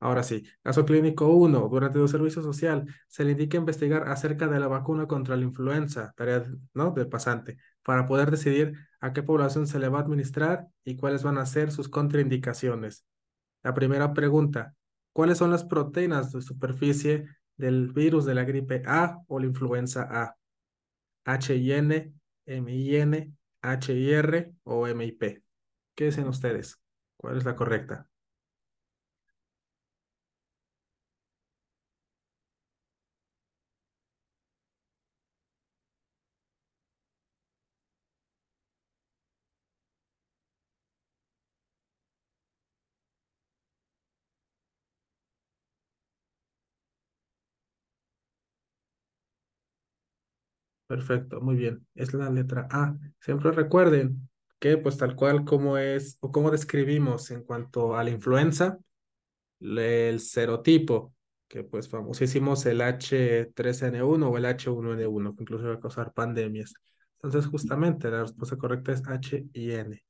Ahora sí, caso clínico 1, durante el servicio social, se le indica investigar acerca de la vacuna contra la influenza, tarea ¿no? del pasante, para poder decidir a qué población se le va a administrar y cuáles van a ser sus contraindicaciones. La primera pregunta, ¿cuáles son las proteínas de superficie del virus de la gripe A o la influenza A? HIN, MIN, HIR o MIP. ¿Qué dicen ustedes? ¿Cuál es la correcta? Perfecto, muy bien. Es la letra A. Siempre recuerden que, pues tal cual como es o como describimos en cuanto a la influenza, el serotipo, que pues famosísimos el H3N1 o el H1N1, que incluso va a causar pandemias. Entonces, justamente la respuesta correcta es H y N.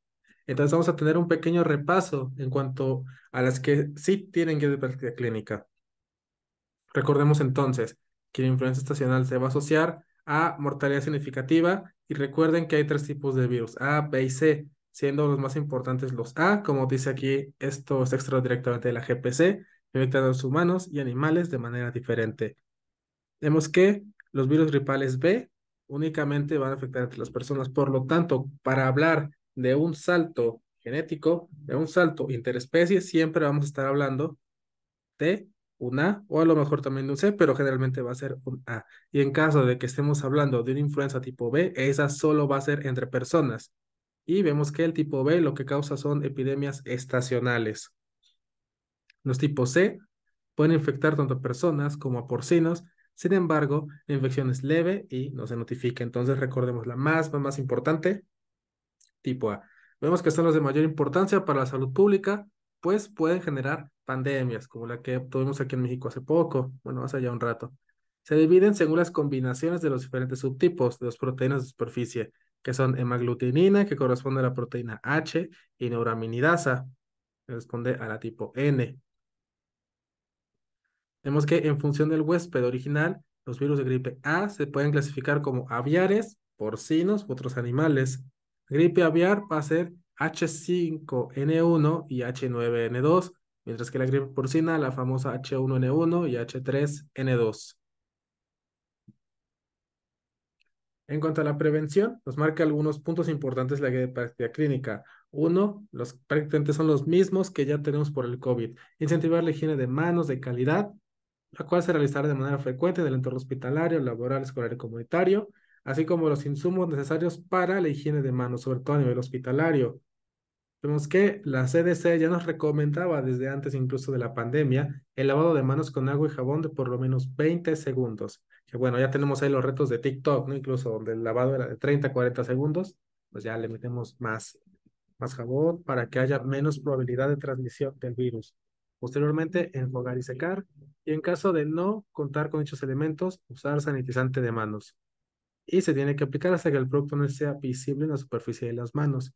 Entonces, vamos a tener un pequeño repaso en cuanto a las que sí tienen guía de práctica clínica. Recordemos entonces que la influenza estacional se va a asociar a mortalidad significativa y recuerden que hay tres tipos de virus, A, B y C, siendo los más importantes los A, como dice aquí, esto es extra directamente de la GPC, infectan a los humanos y animales de manera diferente. Vemos que los virus gripales B únicamente van a afectar a las personas, por lo tanto, para hablar de un salto genético, de un salto interespecie, siempre vamos a estar hablando de un A o a lo mejor también un C, pero generalmente va a ser un A. Y en caso de que estemos hablando de una influenza tipo B, esa solo va a ser entre personas. Y vemos que el tipo B lo que causa son epidemias estacionales. Los tipos C pueden infectar tanto a personas como a porcinos, sin embargo, la infección es leve y no se notifica. Entonces recordemos la más, más, más importante, tipo A. Vemos que son los de mayor importancia para la salud pública, pues pueden generar pandemias, como la que tuvimos aquí en México hace poco, bueno, hace ya un rato, se dividen según las combinaciones de los diferentes subtipos de las proteínas de superficie, que son hemaglutinina, que corresponde a la proteína H, y neuraminidasa, que corresponde a la tipo N. Vemos que en función del huésped original, los virus de gripe A se pueden clasificar como aviares, porcinos u otros animales. Gripe aviar va a ser H5N1 y H9N2, mientras que la gripe porcina, la famosa H1N1 y H3N2. En cuanto a la prevención, nos marca algunos puntos importantes de la guía de práctica clínica. Uno, los prácticamente son los mismos que ya tenemos por el COVID. Incentivar la higiene de manos de calidad, la cual se realizará de manera frecuente en el entorno hospitalario, laboral, escolar y comunitario, así como los insumos necesarios para la higiene de manos, sobre todo a nivel hospitalario. Vemos que la CDC ya nos recomendaba desde antes incluso de la pandemia el lavado de manos con agua y jabón de por lo menos 20 segundos. Que bueno, ya tenemos ahí los retos de TikTok, ¿no? Incluso donde el lavado era de 30, 40 segundos, pues ya le metemos más, más jabón para que haya menos probabilidad de transmisión del virus. Posteriormente, enjugar y secar. Y en caso de no contar con dichos elementos, usar sanitizante de manos. Y se tiene que aplicar hasta que el producto no sea visible en la superficie de las manos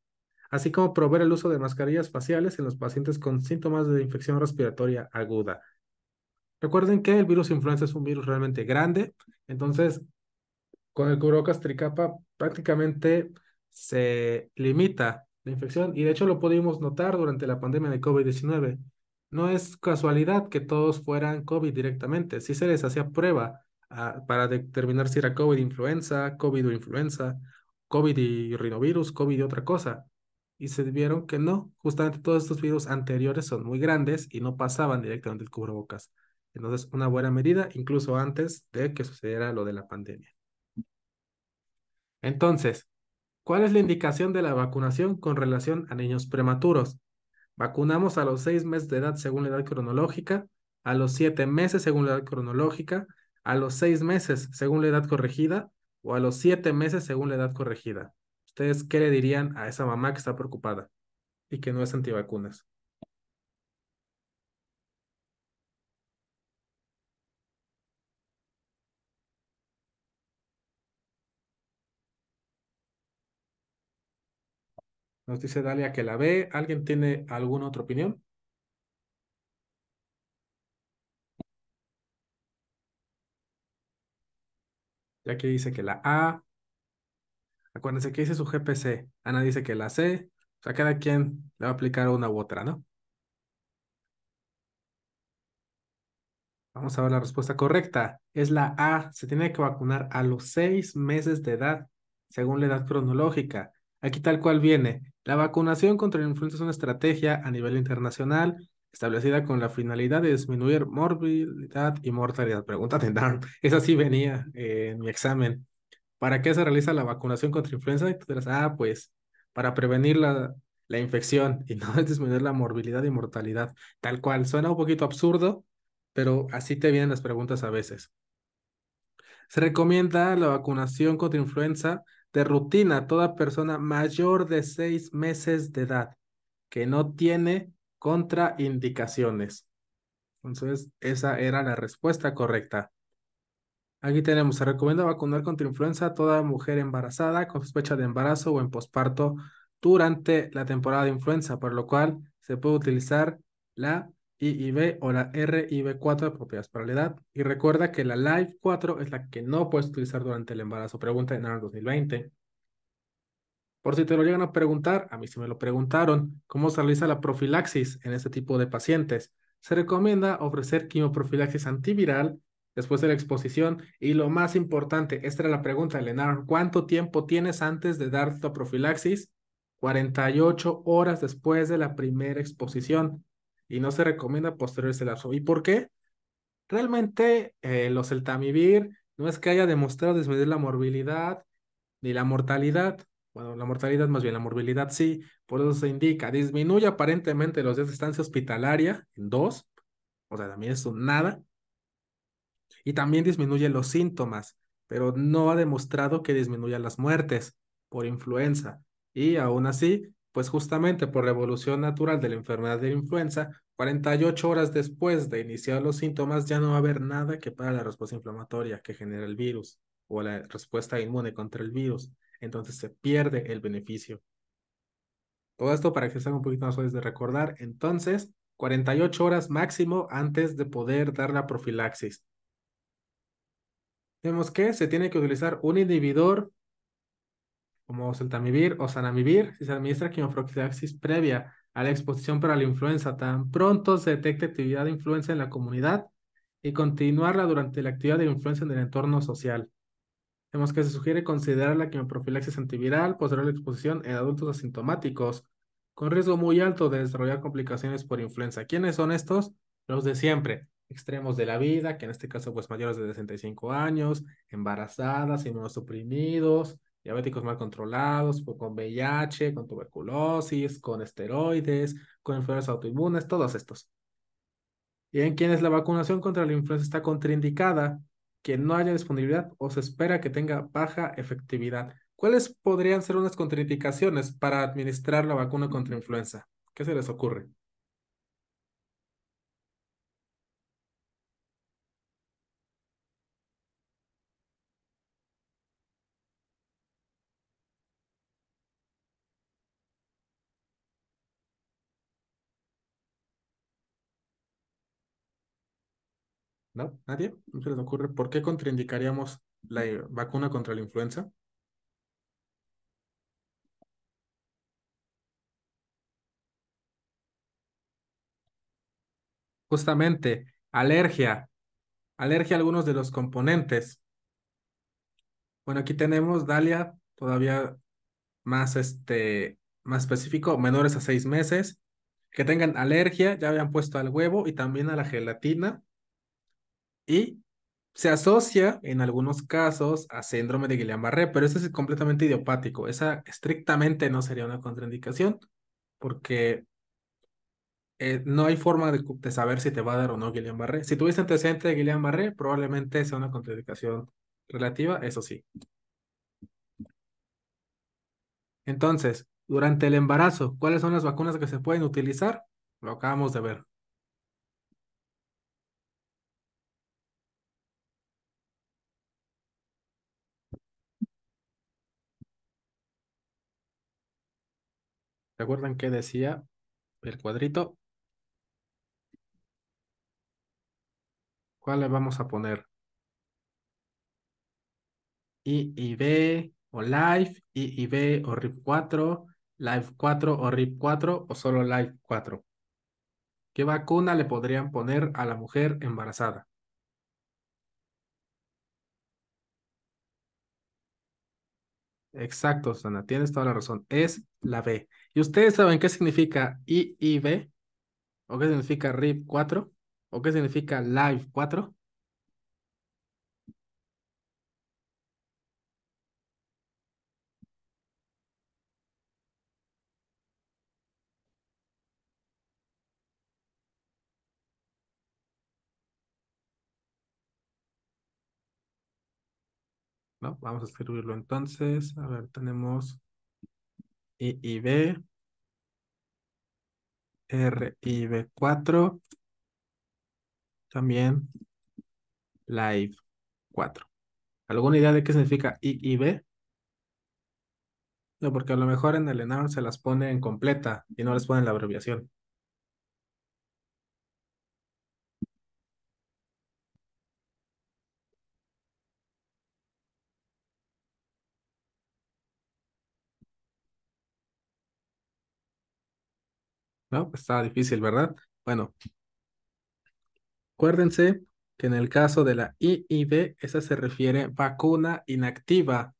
así como proveer el uso de mascarillas faciales en los pacientes con síntomas de infección respiratoria aguda. Recuerden que el virus influenza es un virus realmente grande, entonces con el cubrebocas prácticamente se limita la infección y de hecho lo pudimos notar durante la pandemia de COVID-19. No es casualidad que todos fueran COVID directamente, sí se les hacía prueba ah, para determinar si era COVID influenza, COVID o influenza, COVID y rinovirus, COVID y otra cosa y se vieron que no, justamente todos estos virus anteriores son muy grandes y no pasaban directamente el cubrebocas. Entonces, una buena medida, incluso antes de que sucediera lo de la pandemia. Entonces, ¿cuál es la indicación de la vacunación con relación a niños prematuros? Vacunamos a los seis meses de edad según la edad cronológica, a los siete meses según la edad cronológica, a los seis meses según la edad corregida o a los siete meses según la edad corregida. ¿Ustedes qué le dirían a esa mamá que está preocupada y que no es antivacunas? Nos dice Dalia que la ve. ¿Alguien tiene alguna otra opinión? Ya que dice que la A. Acuérdense que dice su GPC. Ana dice que la C. O sea, cada quien le va a aplicar una u otra, ¿no? Vamos a ver la respuesta correcta. Es la A. Se tiene que vacunar a los seis meses de edad, según la edad cronológica. Aquí tal cual viene. La vacunación contra la influenza es una estrategia a nivel internacional establecida con la finalidad de disminuir morbilidad y mortalidad. Pregúntate, Dan, Esa sí venía eh, en mi examen. ¿para qué se realiza la vacunación contra influenza? Y tú dirás, ah, pues para prevenir la, infección y no disminuir la morbilidad y mortalidad. Tal cual, suena un poquito absurdo, pero así te vienen las preguntas a veces. Se recomienda la vacunación contra influenza de rutina a toda persona mayor de seis meses de edad que no tiene contraindicaciones. Entonces, esa era la respuesta correcta. Aquí tenemos, se recomienda vacunar contra influenza a toda mujer embarazada con sospecha de embarazo o en posparto durante la temporada de influenza, por lo cual se puede utilizar la IIB o la riv 4 de propiedades para la edad. Y recuerda que la Live 4 es la que no puedes utilizar durante el embarazo. Pregunta en el 2020. Por si te lo llegan a preguntar, a mí sí me lo preguntaron, ¿cómo se realiza la profilaxis en este tipo de pacientes? Se recomienda ofrecer quimioprofilaxis antiviral después de la exposición. Y lo más importante, esta era la pregunta de ¿cuánto tiempo tienes antes de dar tu profilaxis? 48 horas después de la primera exposición. Y no se recomienda posterior ese lapso. ¿Y por qué? Realmente eh, los eltamivir... no es que haya demostrado disminuir la morbilidad ni la mortalidad. Bueno, la mortalidad más bien, la morbilidad sí, por eso se indica, disminuye aparentemente los días de estancia hospitalaria en dos, o sea, también un nada, y también disminuye los síntomas, pero no ha demostrado que disminuya las muertes por influenza. Y aún así, pues justamente por la evolución natural de la enfermedad de la influenza, 48 horas después de iniciar los síntomas ya no va a haber nada que para la respuesta inflamatoria que genera el virus o la respuesta inmune contra el virus. Entonces se pierde el beneficio. Todo esto para que sean un poquito más fácil de recordar. Entonces, 48 horas máximo antes de poder dar la profilaxis. Vemos que se tiene que utilizar un inhibidor como seltamivir o sanamivir si se administra quimioprofilaxis previa a la exposición para la influenza. Tan pronto se detecta actividad de influenza en la comunidad y continuarla durante la actividad de influenza en el entorno social. Vemos que se sugiere considerar la quimioprofilaxis antiviral posterior a la exposición en adultos asintomáticos con riesgo muy alto de desarrollar complicaciones por influenza. ¿Quiénes son estos? Los de siempre extremos de la vida, que en este caso pues mayores de 65 años, embarazadas, inmunosuprimidos, diabéticos mal controlados, con VIH, con tuberculosis, con esteroides, con enfermedades autoinmunes, todos estos. Y en quienes la vacunación contra la influenza está contraindicada, que no haya disponibilidad o se espera que tenga baja efectividad. ¿Cuáles podrían ser unas contraindicaciones para administrar la vacuna contra influenza? ¿Qué se les ocurre? ¿No? ¿Nadie? ¿No les ocurre? ¿Por qué contraindicaríamos la eh, vacuna contra la influenza? Justamente, alergia. Alergia a algunos de los componentes. Bueno, aquí tenemos, Dalia, todavía más, este, más específico, menores a seis meses, que tengan alergia, ya habían puesto al huevo y también a la gelatina y se asocia en algunos casos a síndrome de Guillain-Barré, pero eso es completamente idiopático. Esa estrictamente no sería una contraindicación porque eh, no hay forma de, saber si te va a dar o no Guillain-Barré. Si tuviste antecedente de Guillain-Barré, probablemente sea una contraindicación relativa, eso sí. Entonces, durante el embarazo, ¿cuáles son las vacunas que se pueden utilizar? Lo acabamos de ver. ¿Recuerdan qué decía el cuadrito? ¿Cuál le vamos a poner? I o Live, I o RIP 4, Live 4 o RIP 4 o solo Live 4. ¿Qué vacuna le podrían poner a la mujer embarazada? Exacto, Susana, tienes toda la razón. Es la B. ¿Y ustedes saben qué significa IIB? ¿O qué significa RIP 4? ¿O qué significa Live 4? vamos a escribirlo entonces. A ver, tenemos IIB, RIB 4 también Live 4. ¿Alguna idea de qué significa IIB? No, porque a lo mejor en el ENAR se las pone en completa y no les ponen la abreviación. No, pues, estaba difícil, ¿verdad? Bueno, acuérdense que en el caso de la IID, esa se refiere vacuna inactiva.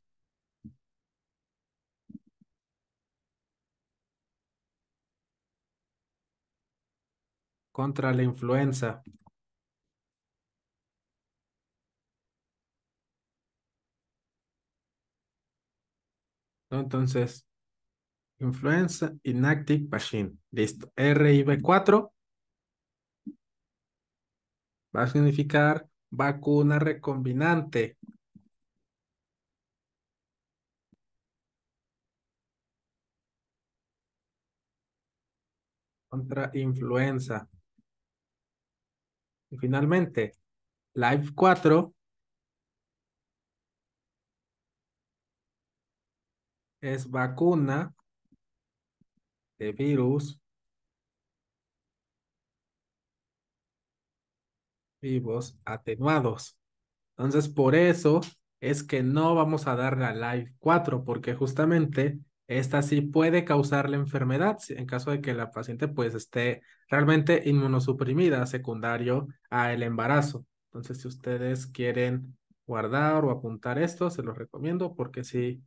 contra la influenza. Entonces, Influenza inactive vaccine. Listo. RIV4 va a significar vacuna recombinante. Contra influenza. Y finalmente, Live 4 es vacuna virus vivos atenuados. Entonces, por eso es que no vamos a dar la live 4, porque justamente esta sí puede causar la enfermedad en caso de que la paciente pues esté realmente inmunosuprimida secundario a el embarazo. Entonces, si ustedes quieren guardar o apuntar esto, se los recomiendo porque sí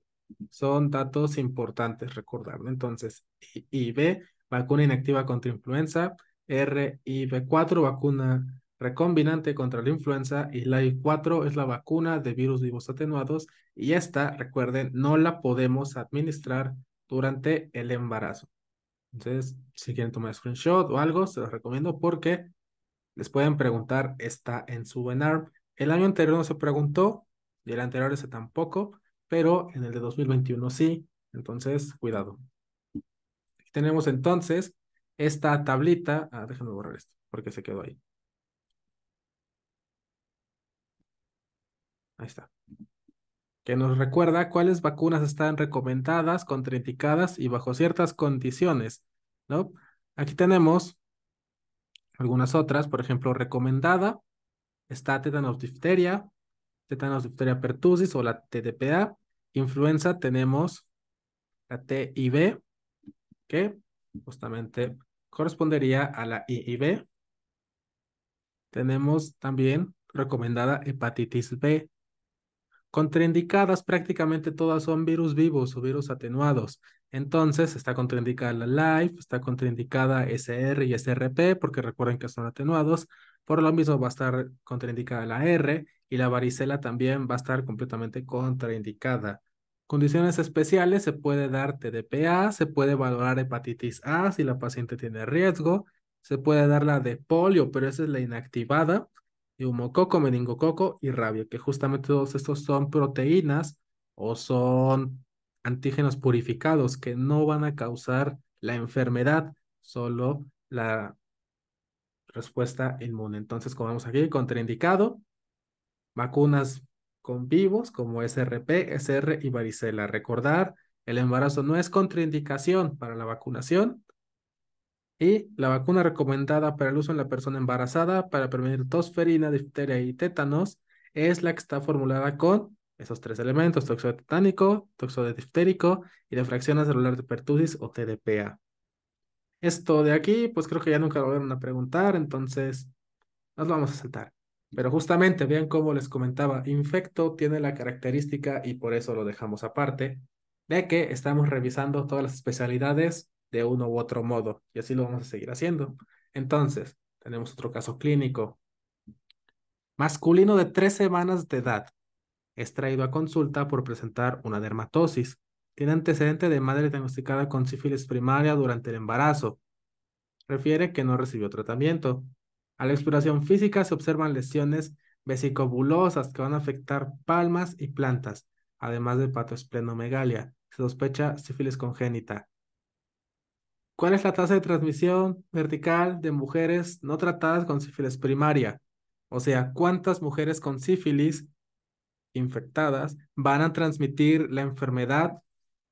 son datos importantes recordar. Entonces, IV, vacuna inactiva contra influenza, RIV4, vacuna recombinante contra la influenza, y la I4 es la vacuna de virus vivos atenuados, y esta, recuerden, no la podemos administrar durante el embarazo. Entonces, si quieren tomar screenshot o algo, se los recomiendo porque les pueden preguntar, está en su webinar El año anterior no se preguntó y el anterior ese tampoco pero en el de 2021 sí. Entonces, cuidado. Aquí tenemos entonces esta tablita. Ah, déjame borrar esto porque se quedó ahí. Ahí está. Que nos recuerda cuáles vacunas están recomendadas, contraindicadas y bajo ciertas condiciones, ¿no? Aquí tenemos algunas otras, por ejemplo, recomendada está tetanodifteria, difteria, pertusis pertussis o la TDPA, influenza tenemos la T y B, que justamente correspondería a la I Tenemos también recomendada hepatitis B. Contraindicadas prácticamente todas son virus vivos o virus atenuados. Entonces está contraindicada la LIFE, está contraindicada SR y SRP porque recuerden que son atenuados. Por lo mismo va a estar contraindicada la R y la varicela también va a estar completamente contraindicada. Condiciones especiales, se puede dar TDPA, se puede valorar hepatitis A si la paciente tiene riesgo, se puede dar la de polio, pero esa es la inactivada, y humococo, meningococo y rabia, que justamente todos estos son proteínas o son antígenos purificados que no van a causar la enfermedad, solo la respuesta inmune. Entonces, como vemos aquí, contraindicado, vacunas con vivos como SRP, SR y varicela. Recordar, el embarazo no es contraindicación para la vacunación. Y la vacuna recomendada para el uso en la persona embarazada para prevenir tosferina, difteria y tétanos es la que está formulada con esos tres elementos, toxo de tetánico, toxo diftérico y defracción fracción celular de pertusis o TDPA esto de aquí, pues creo que ya nunca lo vieron a preguntar, entonces nos vamos a saltar. Pero justamente, vean cómo les comentaba, infecto tiene la característica, y por eso lo dejamos aparte, de que estamos revisando todas las especialidades de uno u otro modo, y así lo vamos a seguir haciendo. Entonces, tenemos otro caso clínico. Masculino de tres semanas de edad, es traído a consulta por presentar una dermatosis. Tiene antecedente de madre diagnosticada con sífilis primaria durante el embarazo. Refiere que no recibió tratamiento. A la exploración física se observan lesiones vesicobulosas que van a afectar palmas y plantas, además de patoesplenomegalia. Se sospecha sífilis congénita. ¿Cuál es la tasa de transmisión vertical de mujeres no tratadas con sífilis primaria? O sea, ¿cuántas mujeres con sífilis infectadas van a transmitir la enfermedad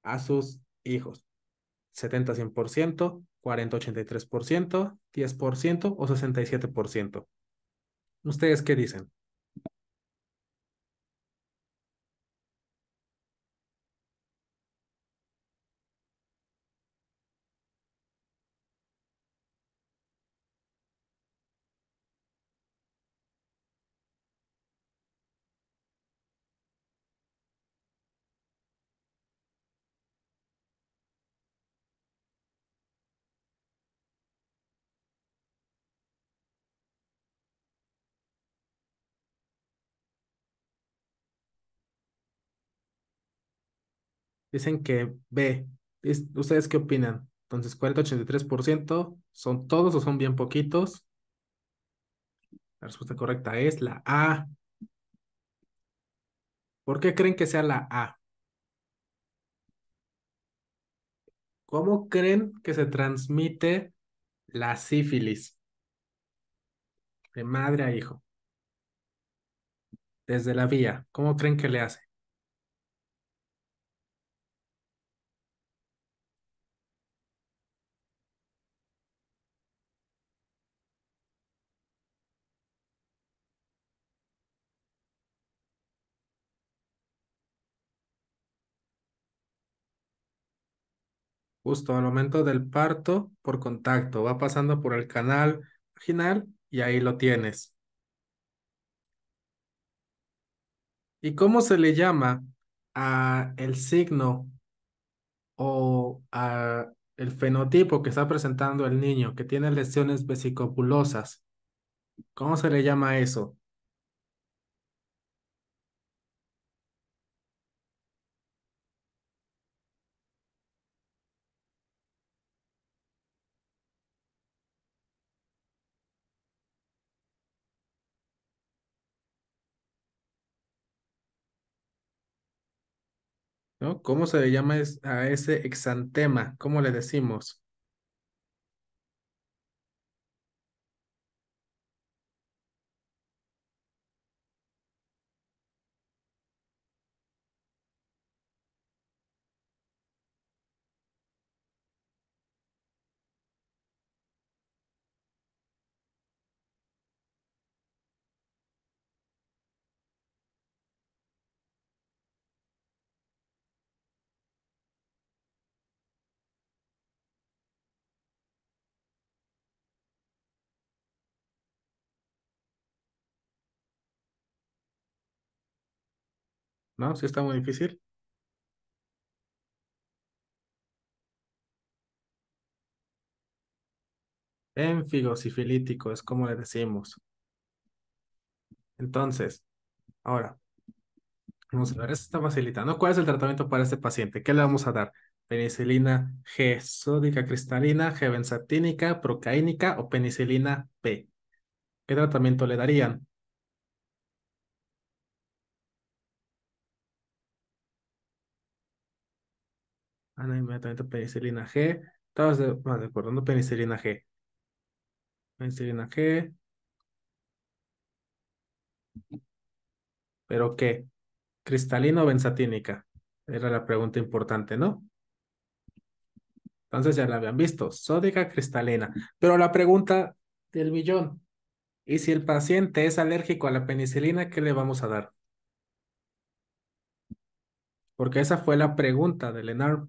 a sus hijos. 70-100%, 40-83%, 10% o 67%. ¿Ustedes qué dicen? dicen que B. ¿Ustedes qué opinan? Entonces, 40-83% son todos o son bien poquitos. La respuesta correcta es la A. ¿Por qué creen que sea la A? ¿Cómo creen que se transmite la sífilis? De madre a hijo. Desde la vía. ¿Cómo creen que le hace? justo al momento del parto por contacto. Va pasando por el canal vaginal y ahí lo tienes. ¿Y cómo se le llama a el signo o a el fenotipo que está presentando el niño que tiene lesiones vesicopulosas? ¿Cómo se le llama eso? ¿no? ¿Cómo se le llama a ese exantema? ¿Cómo le decimos? si está muy difícil. sifilítico es como le decimos. Entonces, ahora, vamos a ver, esto está facilitando. ¿Cuál es el tratamiento para este paciente? ¿Qué le vamos a dar? Penicilina G sódica cristalina, G benzatínica, procaínica o penicilina P. ¿Qué tratamiento le darían? Ana ah, inmediatamente penicilina G. todas de, recordando penicilina G. Penicilina G. ¿Pero qué? ¿Cristalina o benzatínica? Era la pregunta importante, ¿no? Entonces ya la habían visto, sódica cristalina. Pero la pregunta del millón, ¿y si el paciente es alérgico a la penicilina, qué le vamos a dar? Porque esa fue la pregunta de Lenar.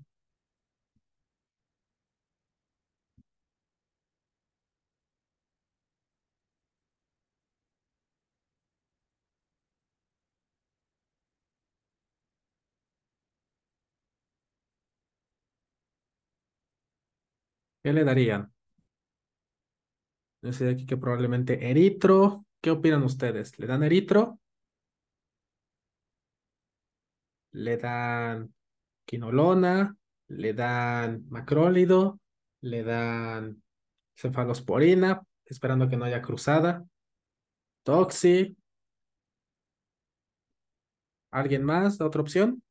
¿Qué le darían? Dice aquí que probablemente eritro. ¿Qué opinan ustedes? ¿Le dan eritro? ¿Le dan quinolona? ¿Le dan macrólido? ¿Le dan cefalosporina? Esperando que no haya cruzada. Toxi. ¿Alguien más? ¿Otra opción?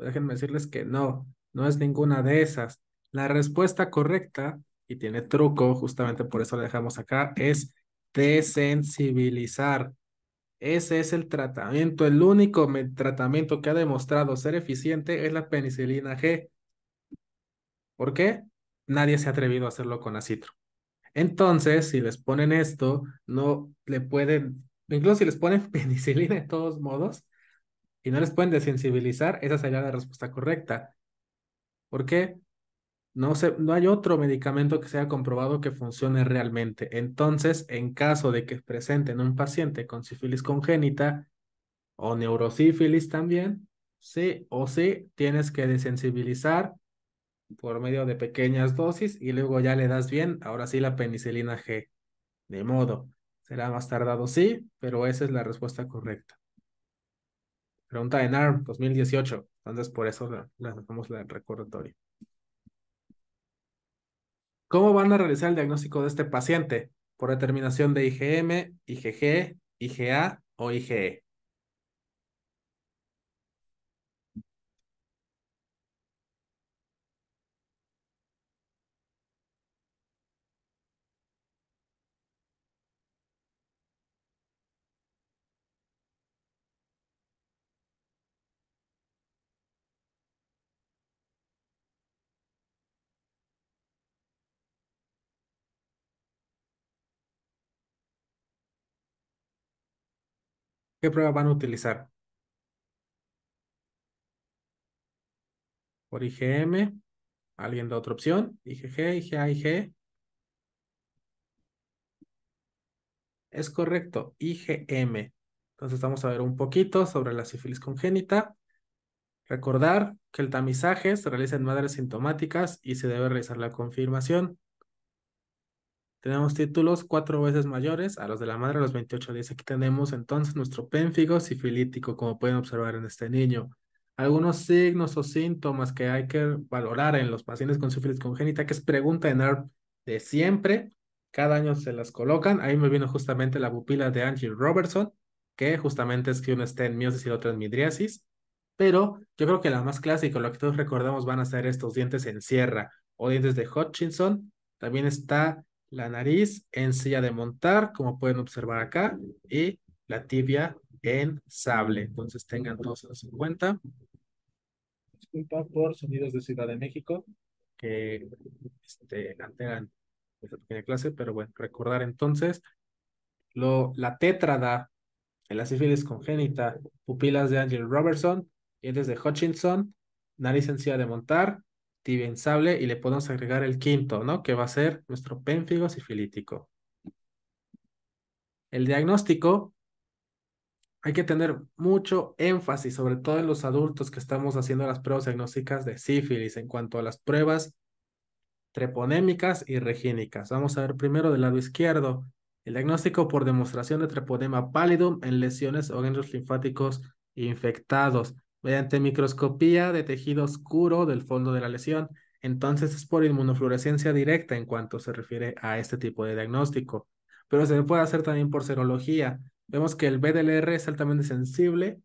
déjenme decirles que no, no es ninguna de esas. La respuesta correcta, y tiene truco, justamente por eso la dejamos acá, es desensibilizar. Ese es el tratamiento, el único tratamiento que ha demostrado ser eficiente es la penicilina G. ¿Por qué? Nadie se ha atrevido a hacerlo con acitro. Entonces, si les ponen esto, no le pueden, incluso si les ponen penicilina de todos modos, y no les pueden desensibilizar, esa sería la respuesta correcta. ¿Por qué? No, no hay otro medicamento que sea comprobado que funcione realmente. Entonces, en caso de que presenten un paciente con sífilis congénita o neurosífilis también, sí o sí tienes que desensibilizar por medio de pequeñas dosis y luego ya le das bien, ahora sí la penicilina G. De modo, será más tardado sí, pero esa es la respuesta correcta. Pregunta de NARM 2018. Entonces, por eso le dejamos la recordatorio. ¿Cómo van a realizar el diagnóstico de este paciente? Por determinación de IgM, IgG, IgA o IgE. ¿Qué prueba van a utilizar? Por IgM, alguien da otra opción, IgG, IgA, Ig. Es correcto, IgM. Entonces vamos a ver un poquito sobre la sífilis congénita. Recordar que el tamizaje se realiza en madres sintomáticas y se debe realizar la confirmación. Tenemos títulos cuatro veces mayores a los de la madre a los 28 días. Aquí tenemos entonces nuestro pénfigo sifilítico, como pueden observar en este niño. Algunos signos o síntomas que hay que valorar en los pacientes con sífilis congénita, que es pregunta en ARP de siempre. Cada año se las colocan. Ahí me vino justamente la pupila de Angie Robertson, que justamente es que uno está en miosis y el otro en midriasis. Pero yo creo que la más clásica, lo que todos recordamos, van a ser estos dientes en sierra o dientes de Hutchinson. También está la nariz en silla de montar, como pueden observar acá, y la tibia en sable. Entonces tengan todos en cuenta. Disculpa por sonidos de Ciudad de México. Que este, esta pequeña clase, pero bueno, recordar entonces lo, la tétrada de la sífilis congénita, pupilas de Angel Robertson, y de Hutchinson, nariz en silla de montar, y le podemos agregar el quinto, ¿no? Que va a ser nuestro pénfigo sifilítico. El diagnóstico, hay que tener mucho énfasis, sobre todo en los adultos que estamos haciendo las pruebas diagnósticas de sífilis en cuanto a las pruebas treponémicas y regínicas. Vamos a ver primero del lado izquierdo. El diagnóstico por demostración de treponema pallidum en lesiones o ganglios linfáticos infectados mediante microscopía de tejido oscuro del fondo de la lesión. Entonces es por inmunofluorescencia directa en cuanto se refiere a este tipo de diagnóstico. Pero se puede hacer también por serología. Vemos que el BDLR es altamente sensible,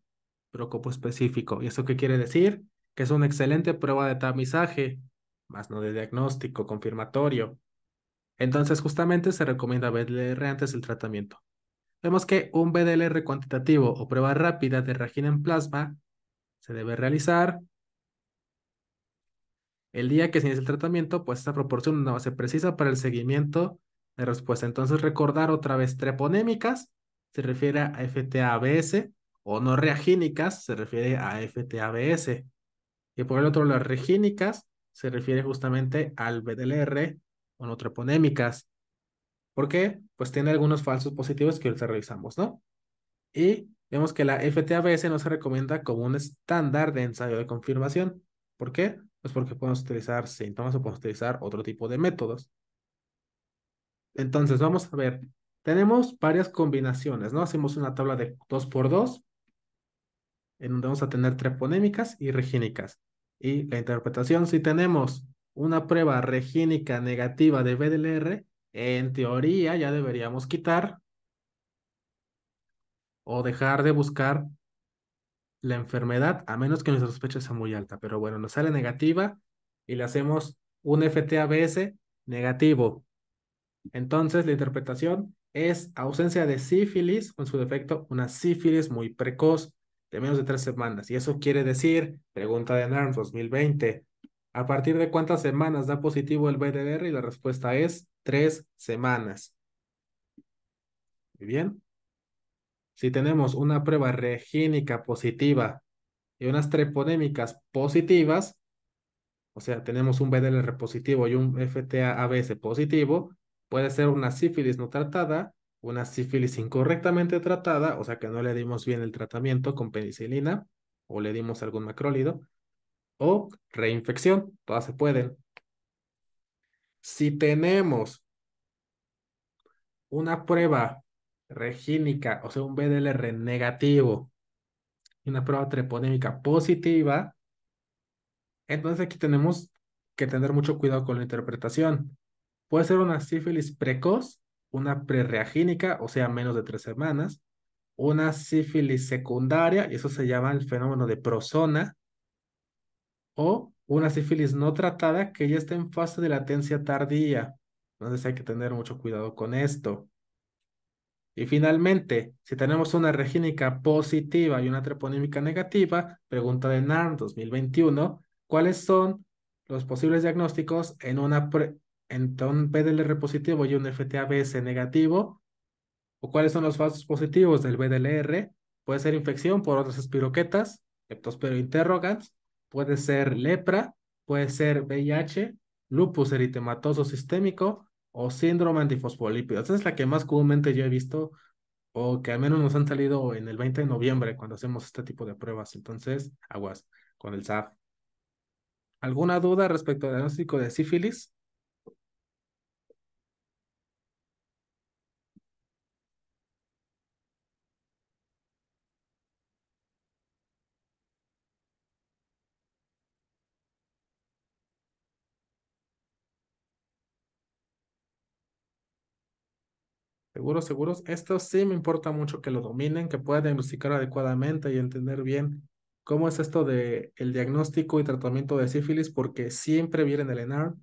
pero copo específico. ¿Y eso qué quiere decir? Que es una excelente prueba de tamizaje, más no de diagnóstico confirmatorio. Entonces justamente se recomienda BDLR antes del tratamiento. Vemos que un BDLR cuantitativo o prueba rápida de reagina en plasma se debe realizar. El día que se inicia el tratamiento, pues esta proporciona una base precisa para el seguimiento de respuesta. Entonces, recordar otra vez, treponémicas se refiere a FTABS o no reagínicas se refiere a FTABS. Y por el otro, las regínicas se refiere justamente al BDLR o no treponémicas. ¿Por qué? Pues tiene algunos falsos positivos que ahorita revisamos, ¿no? Y Vemos que la FTABS no se recomienda como un estándar de ensayo de confirmación. ¿Por qué? Pues porque podemos utilizar síntomas o podemos utilizar otro tipo de métodos. Entonces, vamos a ver. Tenemos varias combinaciones, ¿no? Hacemos una tabla de 2 x 2 en donde vamos a tener treponémicas y regínicas. Y la interpretación, si tenemos una prueba regínica negativa de BDLR, en teoría ya deberíamos quitar o dejar de buscar la enfermedad a menos que nuestra sospecha sea muy alta. Pero bueno, nos sale negativa y le hacemos un FTABS negativo. Entonces, la interpretación es ausencia de sífilis, con su defecto, una sífilis muy precoz de menos de tres semanas. Y eso quiere decir, pregunta de NARMS 2020, ¿a partir de cuántas semanas da positivo el BDR? Y la respuesta es tres semanas. Muy bien si tenemos una prueba regínica positiva y unas treponémicas positivas, o sea, tenemos un BDLR positivo y un FTA-ABS positivo, puede ser una sífilis no tratada, una sífilis incorrectamente tratada, o sea que no le dimos bien el tratamiento con penicilina o le dimos algún macrólido, o reinfección, todas se pueden. Si tenemos una prueba regínica, o sea, un BDLR negativo y una prueba treponémica positiva, entonces aquí tenemos que tener mucho cuidado con la interpretación. Puede ser una sífilis precoz, una prereagínica, o sea, menos de tres semanas, una sífilis secundaria, y eso se llama el fenómeno de prosona, o una sífilis no tratada que ya está en fase de latencia tardía. Entonces hay que tener mucho cuidado con esto. Y finalmente, si tenemos una regínica positiva y una treponímica negativa, pregunta de NARM 2021, ¿cuáles son los posibles diagnósticos en, un BDLR positivo y un FTABS negativo? ¿O cuáles son los falsos positivos del BDLR? Puede ser infección por otras espiroquetas, leptospero interrogans, puede ser lepra, puede ser VIH, lupus eritematoso sistémico, o síndrome antifosfolípido. Esa es la que más comúnmente yo he visto o que al menos nos han salido en el 20 de noviembre cuando hacemos este tipo de pruebas. Entonces, aguas con el SAF. ¿Alguna duda respecto al diagnóstico de sífilis? seguros, seguros, esto sí me importa mucho que lo dominen, que puedan diagnosticar adecuadamente y entender bien cómo es esto de diagnóstico y tratamiento de sífilis, porque siempre vienen el ENAR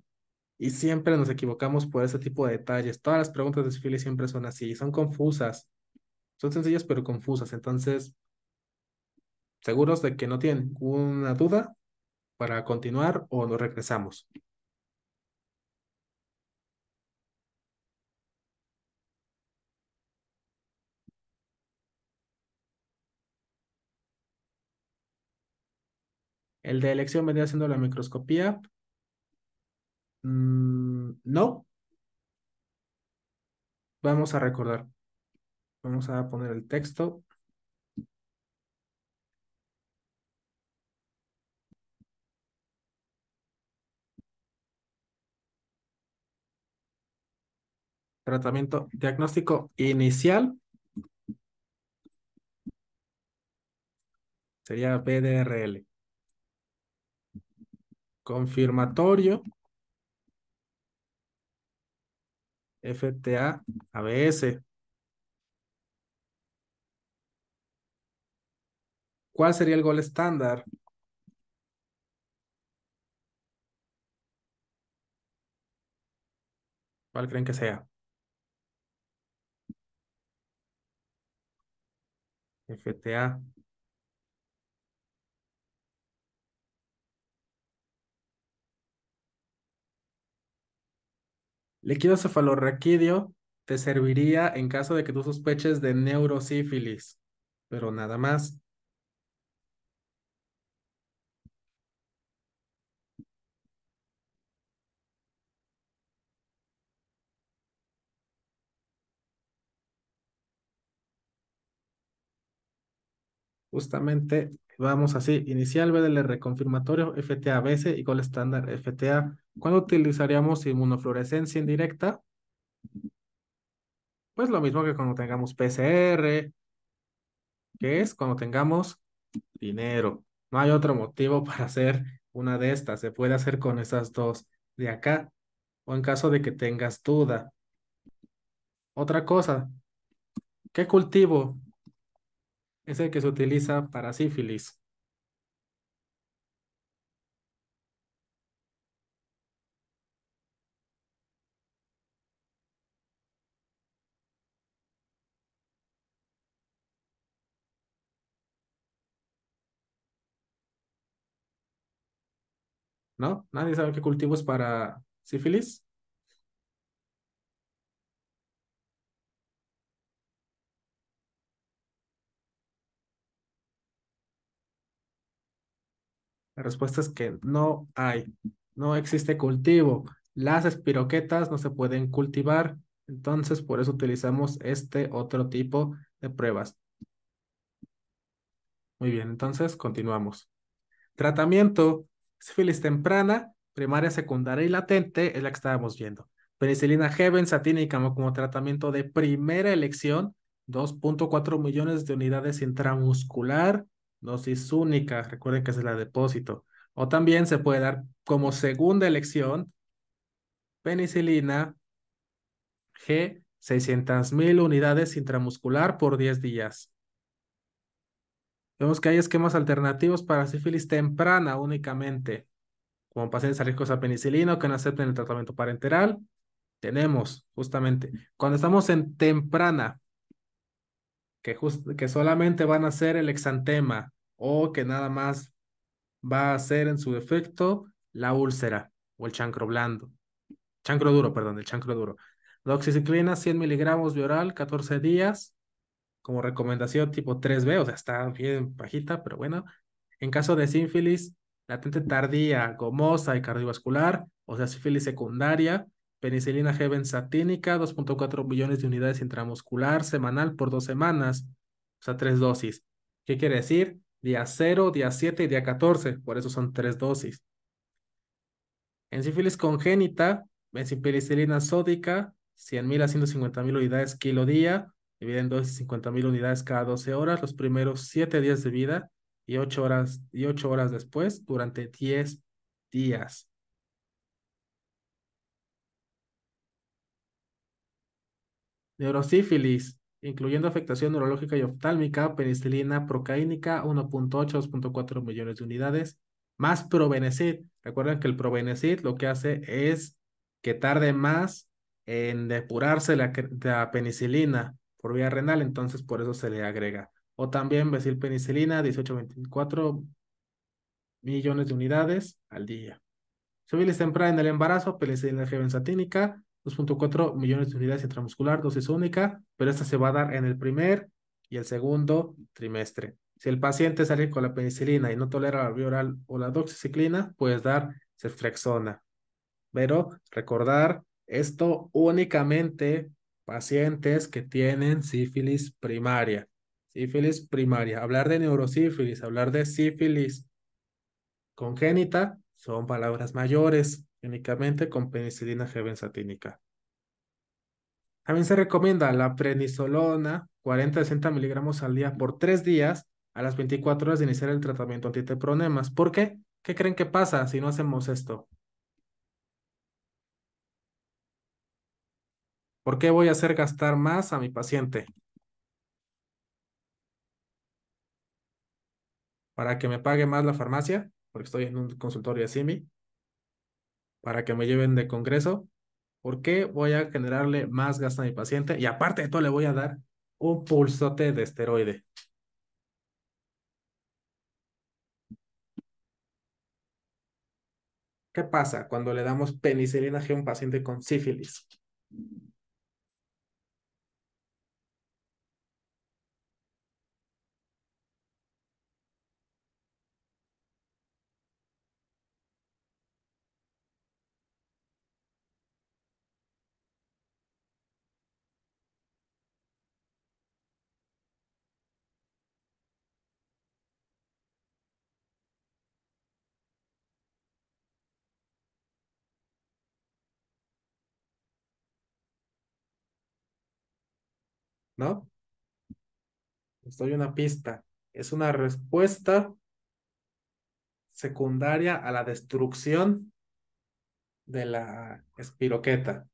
y siempre nos equivocamos por ese tipo de detalles. Todas las preguntas de sífilis siempre son así, son confusas, son sencillas pero confusas. Entonces, seguros de que no tienen una duda para continuar o nos regresamos. El de elección vendría siendo la microscopía. Mm, no. Vamos a recordar. Vamos a poner el texto. Tratamiento diagnóstico inicial. Sería BDRL confirmatorio, FTA, ABS. ¿Cuál sería el gol estándar? ¿Cuál creen que sea? FTA. Líquido cefalorraquídeo te serviría en caso de que tú sospeches de neurosífilis, pero nada más. Justamente Vamos así, inicial BDLR, confirmatorio, FTA-BC y el estándar FTA. ¿Cuándo utilizaríamos inmunofluorescencia indirecta? Pues lo mismo que cuando tengamos PCR, que es cuando tengamos dinero. No hay otro motivo para hacer una de estas. Se puede hacer con esas dos de acá o en caso de que tengas duda. Otra cosa, ¿qué cultivo es el que se utiliza para sífilis. ¿No? ¿Nadie sabe qué cultivo es para sífilis? La respuesta es que no hay, no existe cultivo. Las espiroquetas no se pueden cultivar, entonces por eso utilizamos este otro tipo de pruebas. Muy bien, entonces continuamos. Tratamiento, sífilis temprana, primaria, secundaria y latente es la que estábamos viendo. Penicilina G, satínica como tratamiento de primera elección, 2.4 millones de unidades intramuscular, dosis única, recuerden que es la depósito. O también se puede dar como segunda elección penicilina G, 600.000 unidades intramuscular por 10 días. Vemos que hay esquemas alternativos para sífilis temprana únicamente, como pacientes ricos a penicilina o que no acepten el tratamiento parenteral. Tenemos, justamente, cuando estamos en temprana, que, que solamente van a ser el exantema, o que nada más va a ser en su efecto la úlcera o el chancro blando. Chancro duro, perdón, el chancro duro. Doxiciclina, 100 miligramos de oral, 14 días, como recomendación tipo 3B, o sea, está bien bajita, pero bueno. En caso de sífilis latente tardía, gomosa y cardiovascular, o sea, sífilis secundaria, penicilina G benzatínica, 2.4 millones de unidades intramuscular semanal por dos semanas, o sea, tres dosis. ¿Qué quiere decir? día 0, día 7 y día 14, por eso son tres dosis. En sífilis congénita, benzipiricilina sódica, 100.000 a 150.000 unidades kilo día, dividiendo en 50.000 unidades cada 12 horas, los primeros 7 días de vida y 8 horas, y 8 horas después durante 10 días. Neurosífilis, incluyendo afectación neurológica y oftálmica, penicilina procaínica 1.8 2.4 millones de unidades, más provenecid. Recuerden que el provenecid lo que hace es que tarde más en depurarse la, penicilina por vía renal, entonces por eso se le agrega. O también penicilina 1824 millones de unidades al día. Civiles temprana en el embarazo, penicilina satínica 2.4 millones de unidades intramuscular, dosis única, pero esta se va a dar en el primer y el segundo trimestre. Si el paciente sale con la penicilina y no tolera la oral o la doxiciclina, puedes dar ceftrexona. Pero recordar esto únicamente pacientes que tienen sífilis primaria. Sífilis primaria. Hablar de neurosífilis, hablar de sífilis congénita son palabras mayores únicamente con penicilina g-benzatínica. También se recomienda la prenisolona 40-60 miligramos al día por tres días, a las 24 horas de iniciar el tratamiento antitepronemas. ¿Por qué? ¿Qué creen que pasa si no hacemos esto? ¿Por qué voy a hacer gastar más a mi paciente? ¿Para que me pague más la farmacia? Porque estoy en un consultorio de CIMI para que me lleven de congreso, porque voy a generarle más gasto a mi paciente y aparte de todo le voy a dar un pulsote de esteroide. ¿Qué pasa cuando le damos penicilina G a un paciente con sífilis? ¿no? estoy una pista. Es una respuesta secundaria a la destrucción de la espiroqueta.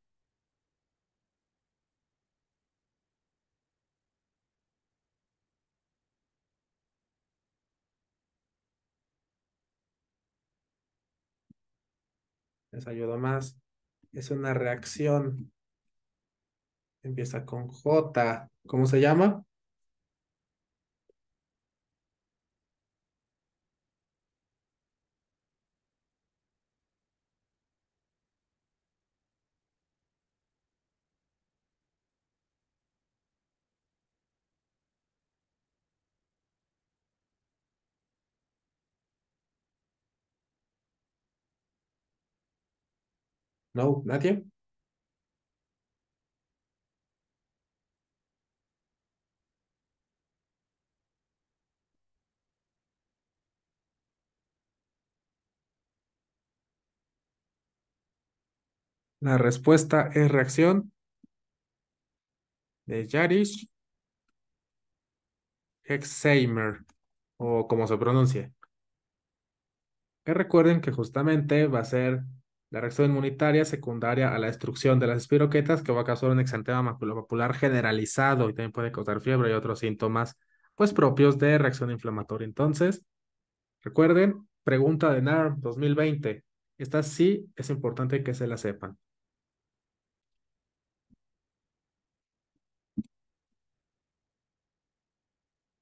Les ayudo más. Es una reacción Empieza con J. ¿Cómo se llama? No, nadie. La respuesta es reacción de Yarish Hexheimer, o como se pronuncie. Que recuerden que justamente va a ser la reacción inmunitaria secundaria a la destrucción de las espiroquetas que va a causar un exantema maculopapular generalizado y también puede causar fiebre y otros síntomas pues propios de reacción inflamatoria. Entonces, recuerden, pregunta de NARM 2020. Esta sí es importante que se la sepan.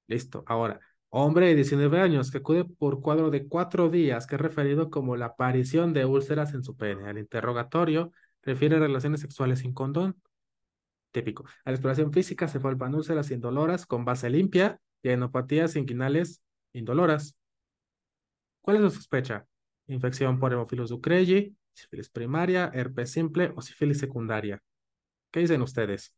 Listo. Ahora, hombre de 19 años que acude por cuadro de cuatro días, que es referido como la aparición de úlceras en su pene. Al interrogatorio refiere relaciones sexuales sin condón. Típico. A la exploración física se palpan úlceras indoloras con base limpia y enopatías inguinales indoloras. ¿Cuál es la sospecha? Infección por Hemophilus ducreyi, sífilis primaria, herpes simple o sífilis secundaria. ¿Qué dicen ustedes?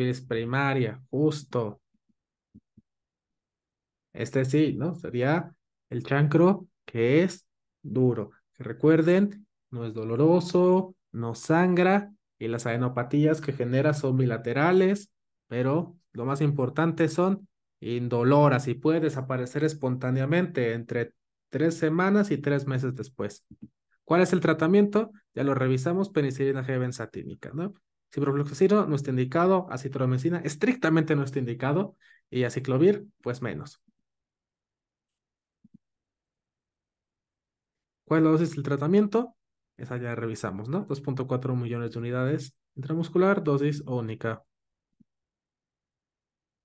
es primaria, justo. Este sí, ¿no? Sería el chancro que es duro. Que recuerden, no es doloroso, no sangra y las adenopatías que genera son bilaterales, pero lo más importante son indoloras y puede desaparecer espontáneamente entre tres semanas y tres meses después. ¿Cuál es el tratamiento? Ya lo revisamos, penicilina G benzatínica, ¿no? Ciprofloxacino no está indicado, acitromicina estrictamente no está indicado y aciclovir pues menos. ¿Cuál dosis del tratamiento? Esa ya revisamos, ¿no? 2.4 millones de unidades intramuscular, dosis única.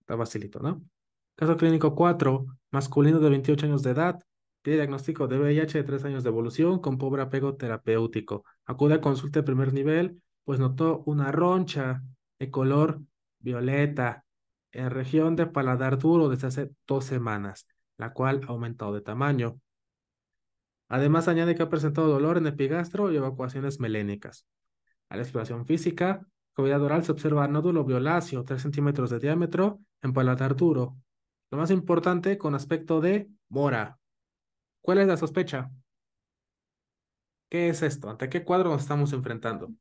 Está facilito, ¿no? Caso clínico 4, masculino de 28 años de edad, tiene diagnóstico de VIH de 3 años de evolución con pobre apego terapéutico. Acude a consulta de primer nivel pues notó una roncha de color violeta en región de paladar duro desde hace dos semanas, la cual ha aumentado de tamaño. Además, añade que ha presentado dolor en epigastro y evacuaciones melénicas. A la exploración física, cavidad oral se observa nódulo violáceo, 3 centímetros de diámetro, en paladar duro. Lo más importante, con aspecto de mora. ¿Cuál es la sospecha? ¿Qué es esto? ¿Ante qué cuadro nos estamos enfrentando?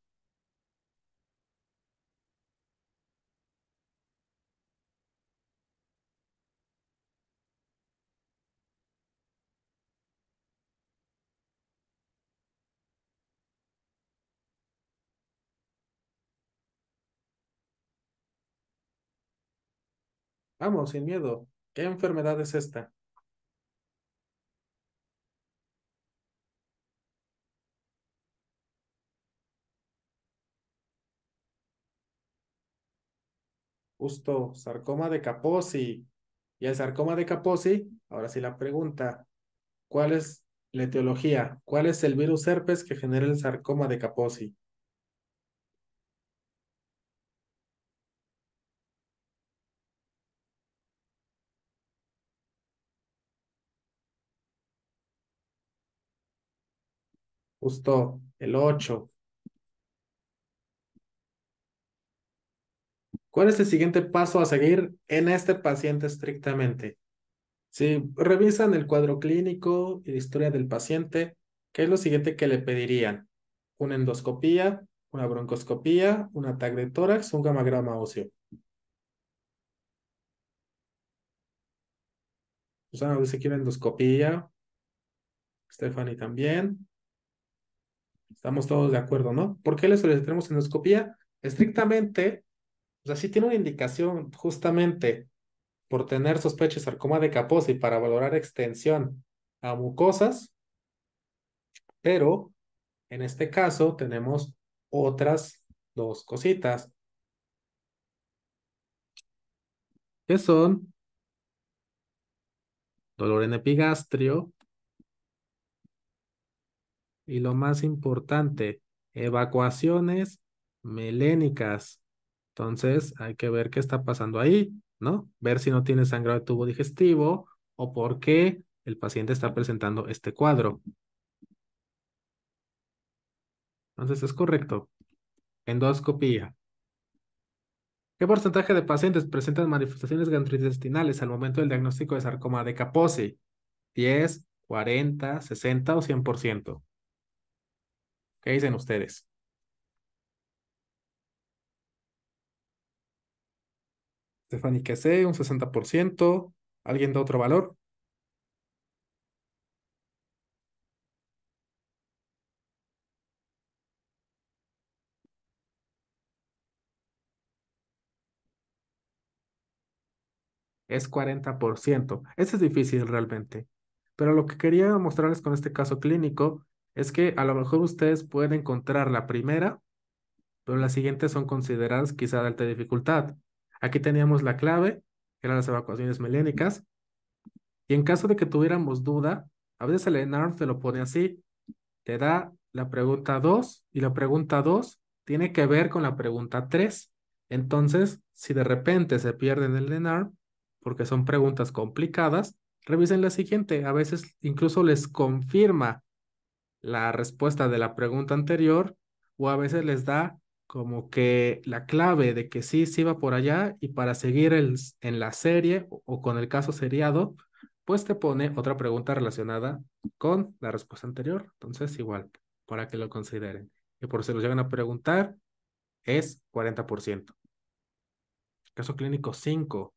Vamos, sin miedo. ¿Qué enfermedad es esta? Justo, sarcoma de Kaposi. Y el sarcoma de Kaposi, ahora sí la pregunta, ¿cuál es la etiología? ¿Cuál es el virus herpes que genera el sarcoma de Kaposi? Justo el 8. ¿Cuál es el siguiente paso a seguir en este paciente estrictamente? Si revisan el cuadro clínico y la historia del paciente, ¿qué es lo siguiente que le pedirían? Una endoscopía, una broncoscopía, un ataque de tórax, un gamagrama óseo. Susana dice que una endoscopía. Stephanie también. Estamos todos de acuerdo, ¿no? ¿Por qué le solicitamos endoscopía? Estrictamente, o sea, sí tiene una indicación justamente por tener sospecha de sarcoma de Kaposi para valorar extensión a mucosas, pero en este caso tenemos otras dos cositas. que son dolor en epigastrio y lo más importante, evacuaciones melénicas. Entonces, hay que ver qué está pasando ahí, ¿no? Ver si no tiene sangrado de tubo digestivo o por qué el paciente está presentando este cuadro. Entonces, es correcto. Endoscopía. ¿Qué porcentaje de pacientes presentan manifestaciones gastrointestinales al momento del diagnóstico de sarcoma de Kaposi? ¿10, 40, 60 o 100%? ¿Qué dicen ustedes? Stephanie sé? un 60%. ¿Alguien da otro valor? Es 40%. Ese es difícil realmente. Pero lo que quería mostrarles con este caso clínico es que a lo mejor ustedes pueden encontrar la primera, pero las siguientes son consideradas quizá de alta dificultad. Aquí teníamos la clave, que eran las evacuaciones melénicas, y en caso de que tuviéramos duda, a veces el ENARM te lo pone así, te da la pregunta 2 y la pregunta 2 tiene que ver con la pregunta 3. Entonces, si de repente se pierden el ENARM, porque son preguntas complicadas, revisen la siguiente. A veces incluso les confirma la respuesta de la pregunta anterior o a veces les da como que la clave de que sí, sí va por allá y para seguir el, en la serie o, con el caso seriado, pues te pone otra pregunta relacionada con la respuesta anterior. Entonces, igual, para que lo consideren. Y por si lo llegan a preguntar, es 40%. Caso clínico 5.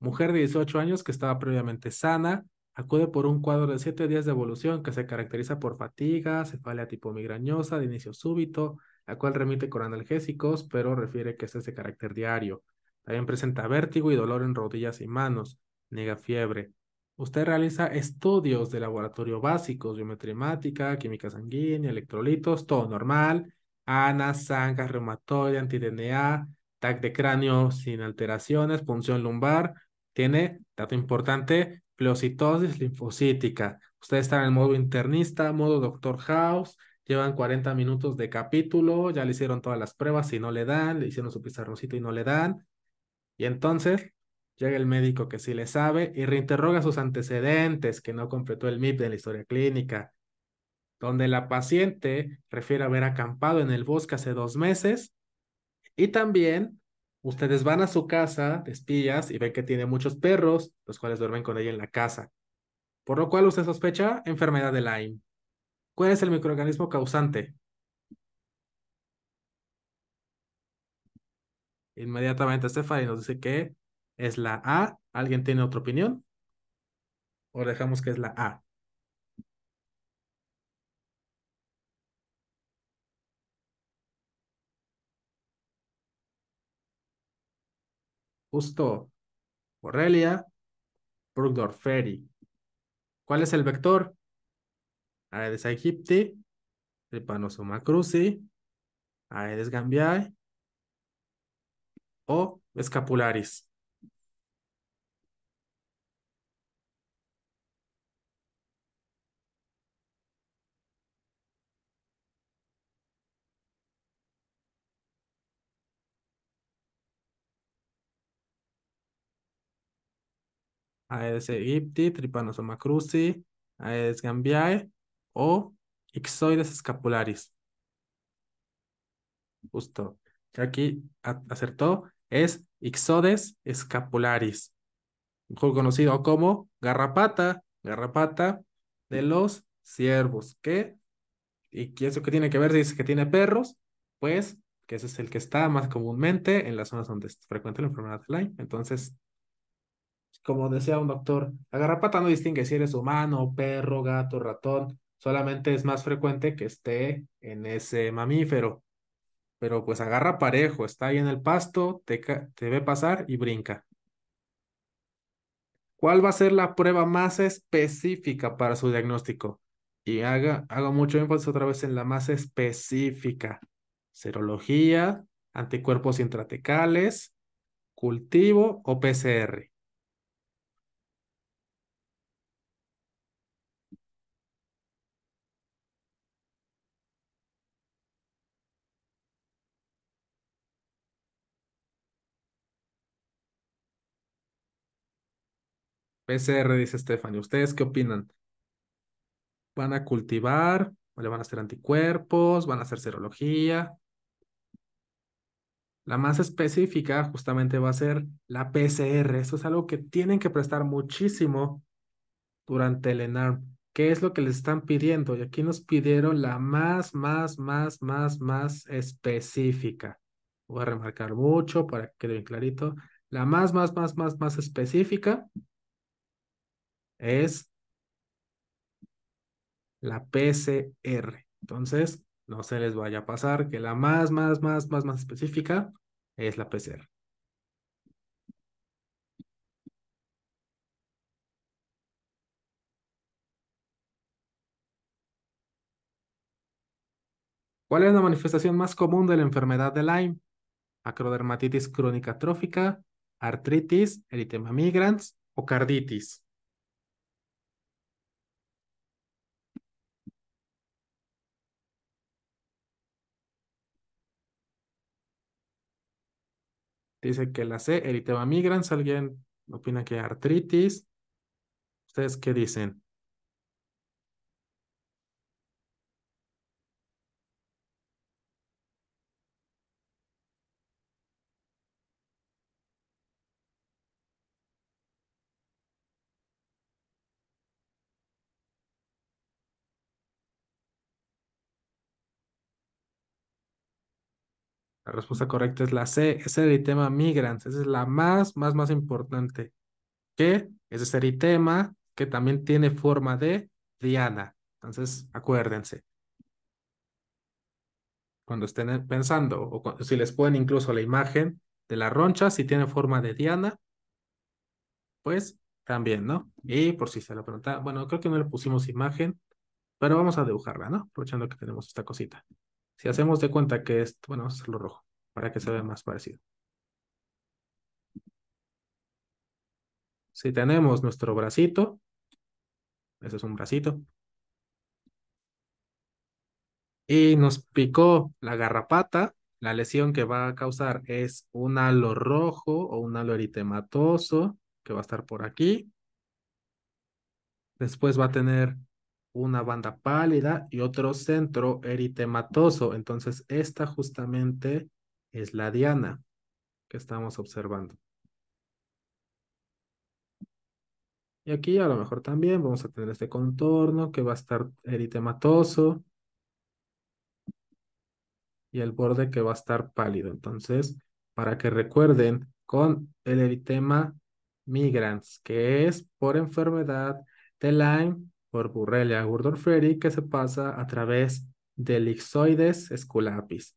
Mujer de 18 años que estaba previamente sana, Acude por un cuadro de siete días de evolución que se caracteriza por fatiga, cefalea tipo migrañosa de inicio súbito, la cual remite con analgésicos, pero refiere que es de carácter diario. También presenta vértigo y dolor en rodillas y manos, niega fiebre. Usted realiza estudios de laboratorio básicos, biometrimática, química sanguínea, electrolitos, todo normal, ANA, sangre reumatoide, antidna, dna TAC de cráneo sin alteraciones, punción lumbar. Tiene, dato importante, pleocitosis linfocítica. Ustedes están en el modo internista, modo doctor house, llevan 40 minutos de capítulo, ya le hicieron todas las pruebas y no le dan, le hicieron su pizarroncito y no le dan. Y entonces llega el médico que sí le sabe y reinterroga sus antecedentes, que no completó el MIP de la historia clínica, donde la paciente refiere haber acampado en el bosque hace dos meses y también Ustedes van a su casa de espías y ven que tiene muchos perros, los cuales duermen con ella en la casa. Por lo cual usted sospecha enfermedad de Lyme. ¿Cuál es el microorganismo causante? Inmediatamente Stephanie nos dice que es la A. ¿Alguien tiene otra opinión? ¿O dejamos que es la A? Justo. Borrelia. Ferry ¿Cuál es el vector? Aedes aegypti. Trypanosoma cruzi. Aedes gambiae. O escapularis. Aedes aegypti, tripanosoma cruci, Aedes gambiae o Ixodes scapularis. Justo. Aquí acertó. Es Ixodes scapularis. Mejor conocido como garrapata, garrapata de los ciervos. ¿Qué? ¿Y eso que tiene que ver? Si dice que tiene perros, pues que ese es el que está más comúnmente en las zonas donde frecuenta la enfermedad de Lyme. Entonces, como decía un doctor, la garrapata no distingue si eres humano, perro, gato, ratón, solamente es más frecuente que esté en ese mamífero. Pero pues agarra parejo, está ahí en el pasto, te, te ve pasar y brinca. ¿Cuál va a ser la prueba más específica para su diagnóstico? Y haga, hago mucho énfasis otra vez en la más específica. Serología, anticuerpos intratecales, cultivo o PCR. PCR, dice Stephanie. ¿Ustedes qué opinan? ¿Van a cultivar? le van a hacer anticuerpos? ¿Van a hacer serología? La más específica justamente va a ser la PCR. Eso es algo que tienen que prestar muchísimo durante el ENARM. ¿Qué es lo que les están pidiendo? Y aquí nos pidieron la más, más, más, más, más específica. Voy a remarcar mucho para que quede bien clarito. La más, más, más, más, más específica es la PCR. Entonces, no se les vaya a pasar que la más, más, más, más, más específica es la PCR. ¿Cuál es la manifestación más común de la enfermedad de Lyme? Acrodermatitis crónica trófica, artritis, eritema migrans o carditis. Dice que la C, eritema migrans. ¿Alguien opina que artritis? ¿Ustedes qué dicen? La respuesta correcta es la C, es el eritema migrans. Esa es la más, más, más importante. Que es ese eritema que también tiene forma de diana. Entonces, acuérdense. Cuando estén pensando, o si les pueden incluso la imagen de la roncha, si tiene forma de diana, pues también, ¿no? Y por si se lo pregunta, bueno, creo que no le pusimos imagen, pero vamos a dibujarla, ¿no? Aprovechando que tenemos esta cosita. Si hacemos de cuenta que es, bueno, es lo rojo para que se vea más parecido. Si tenemos nuestro bracito, ese es un bracito, y nos picó la garrapata, la lesión que va a causar es un halo rojo o un halo eritematoso que va a estar por aquí. Después va a tener una banda pálida y otro centro eritematoso. Entonces, esta justamente es la diana que estamos observando. Y aquí a lo mejor también vamos a tener este contorno que va a estar eritematoso y el borde que va a estar pálido. Entonces, para que recuerden, con el eritema migrans, que es por enfermedad de Lyme por Borrelia gurdorferi que se pasa a través del Ixoides esculapis.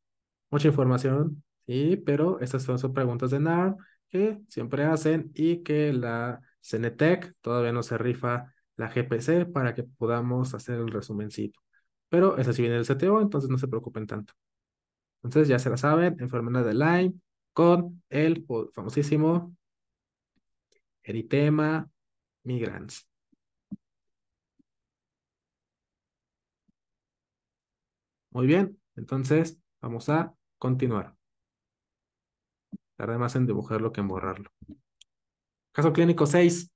Mucha información, sí, pero estas son sus preguntas de NAR, que siempre hacen y que la CNTEC todavía no se rifa la GPC para que podamos hacer el resumencito. Pero esa sí viene del CTO, entonces no se preocupen tanto. Entonces ya se la saben, enfermedad de Lyme con el famosísimo eritema migrans. Muy bien, entonces vamos a continuar. Tarde más en dibujarlo que en borrarlo. Caso clínico 6.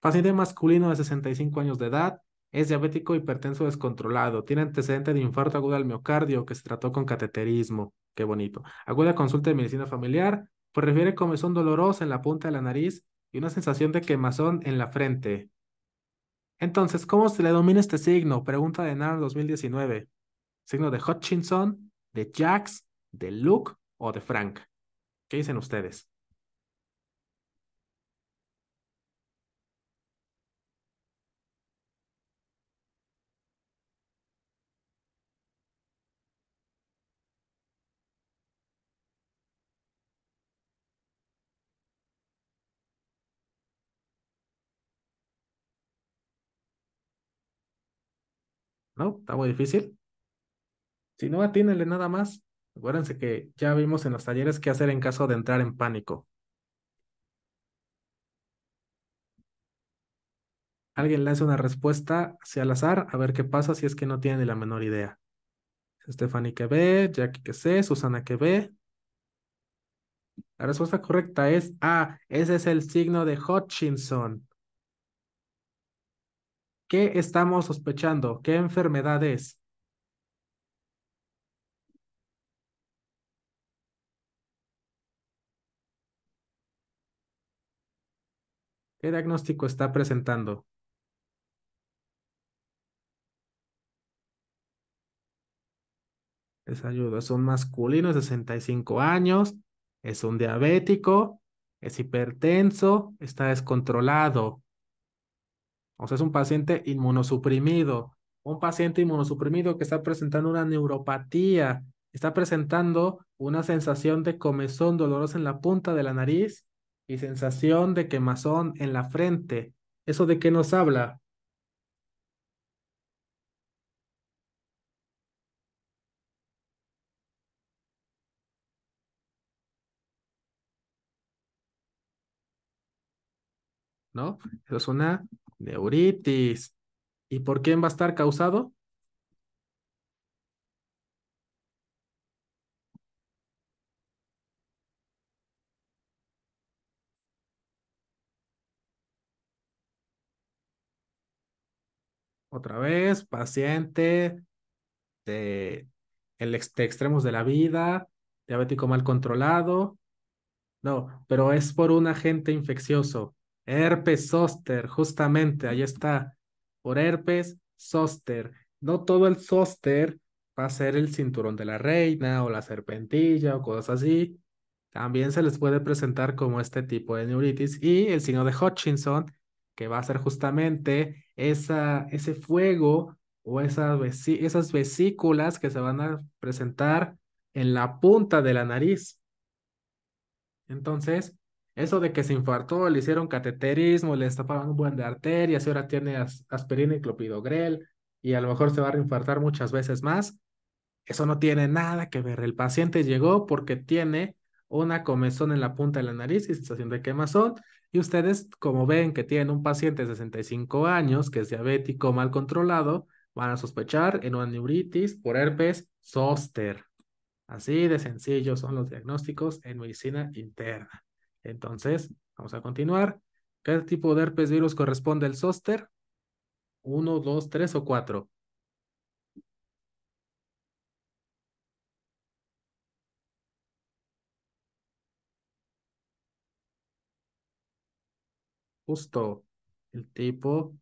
Paciente masculino de 65 años de edad, es diabético hipertenso descontrolado, tiene antecedente de infarto agudo al miocardio que se trató con cateterismo. Qué bonito. Aguda consulta de medicina familiar, pues refiere comezón dolorosa en la punta de la nariz y una sensación de quemazón en la frente. Entonces, ¿cómo se le domina este signo? Pregunta de NAR 2019 signo de Hutchinson, de Jax, de Luke o de Frank. ¿Qué dicen ustedes? ¿No? ¿Está muy difícil? Si no, atínenle nada más. Acuérdense que ya vimos en los talleres qué hacer en caso de entrar en pánico. Alguien le hace una respuesta hacia al azar, a ver qué pasa si es que no tiene la menor idea. Stephanie que ve, Jackie que sé, Susana que ve. La respuesta correcta es A. Ah, ese es el signo de Hutchinson. ¿Qué estamos sospechando? ¿Qué enfermedad es? ¿Qué diagnóstico está presentando? Les ayudo. Es un masculino de 65 años, es un diabético, es hipertenso, está descontrolado. O sea, es un paciente inmunosuprimido. Un paciente inmunosuprimido que está presentando una neuropatía, está presentando una sensación de comezón dolorosa en la punta de la nariz y sensación de quemazón en la frente. ¿Eso de qué nos habla? ¿No? Eso es una neuritis. ¿Y por quién va a estar causado? otra vez, paciente de, el extremos de la vida, diabético mal controlado. No, pero es por un agente infeccioso. Herpes zóster, justamente, ahí está. Por herpes zóster. No todo el zóster va a ser el cinturón de la reina o la serpentilla o cosas así. También se les puede presentar como este tipo de neuritis y el signo de Hutchinson que va a ser justamente esa, ese fuego o esas, esas vesículas que se van a presentar en la punta de la nariz. Entonces, eso de que se infartó, le hicieron cateterismo, le destaparon un buen de arterias y ahora tiene as aspirina y clopidogrel y a lo mejor se va a reinfartar muchas veces más, eso no tiene nada que ver. El paciente llegó porque tiene una comezón en la punta de la nariz y sensación de quemazón y ustedes, como ven que tienen un paciente de 65 años que es diabético mal controlado, van a sospechar en una neuritis por herpes zóster. Así de sencillo son los diagnósticos en medicina interna. Entonces, vamos a continuar. ¿Qué tipo de herpes virus corresponde el zóster? ¿Uno, dos, tres o cuatro? justo el tipo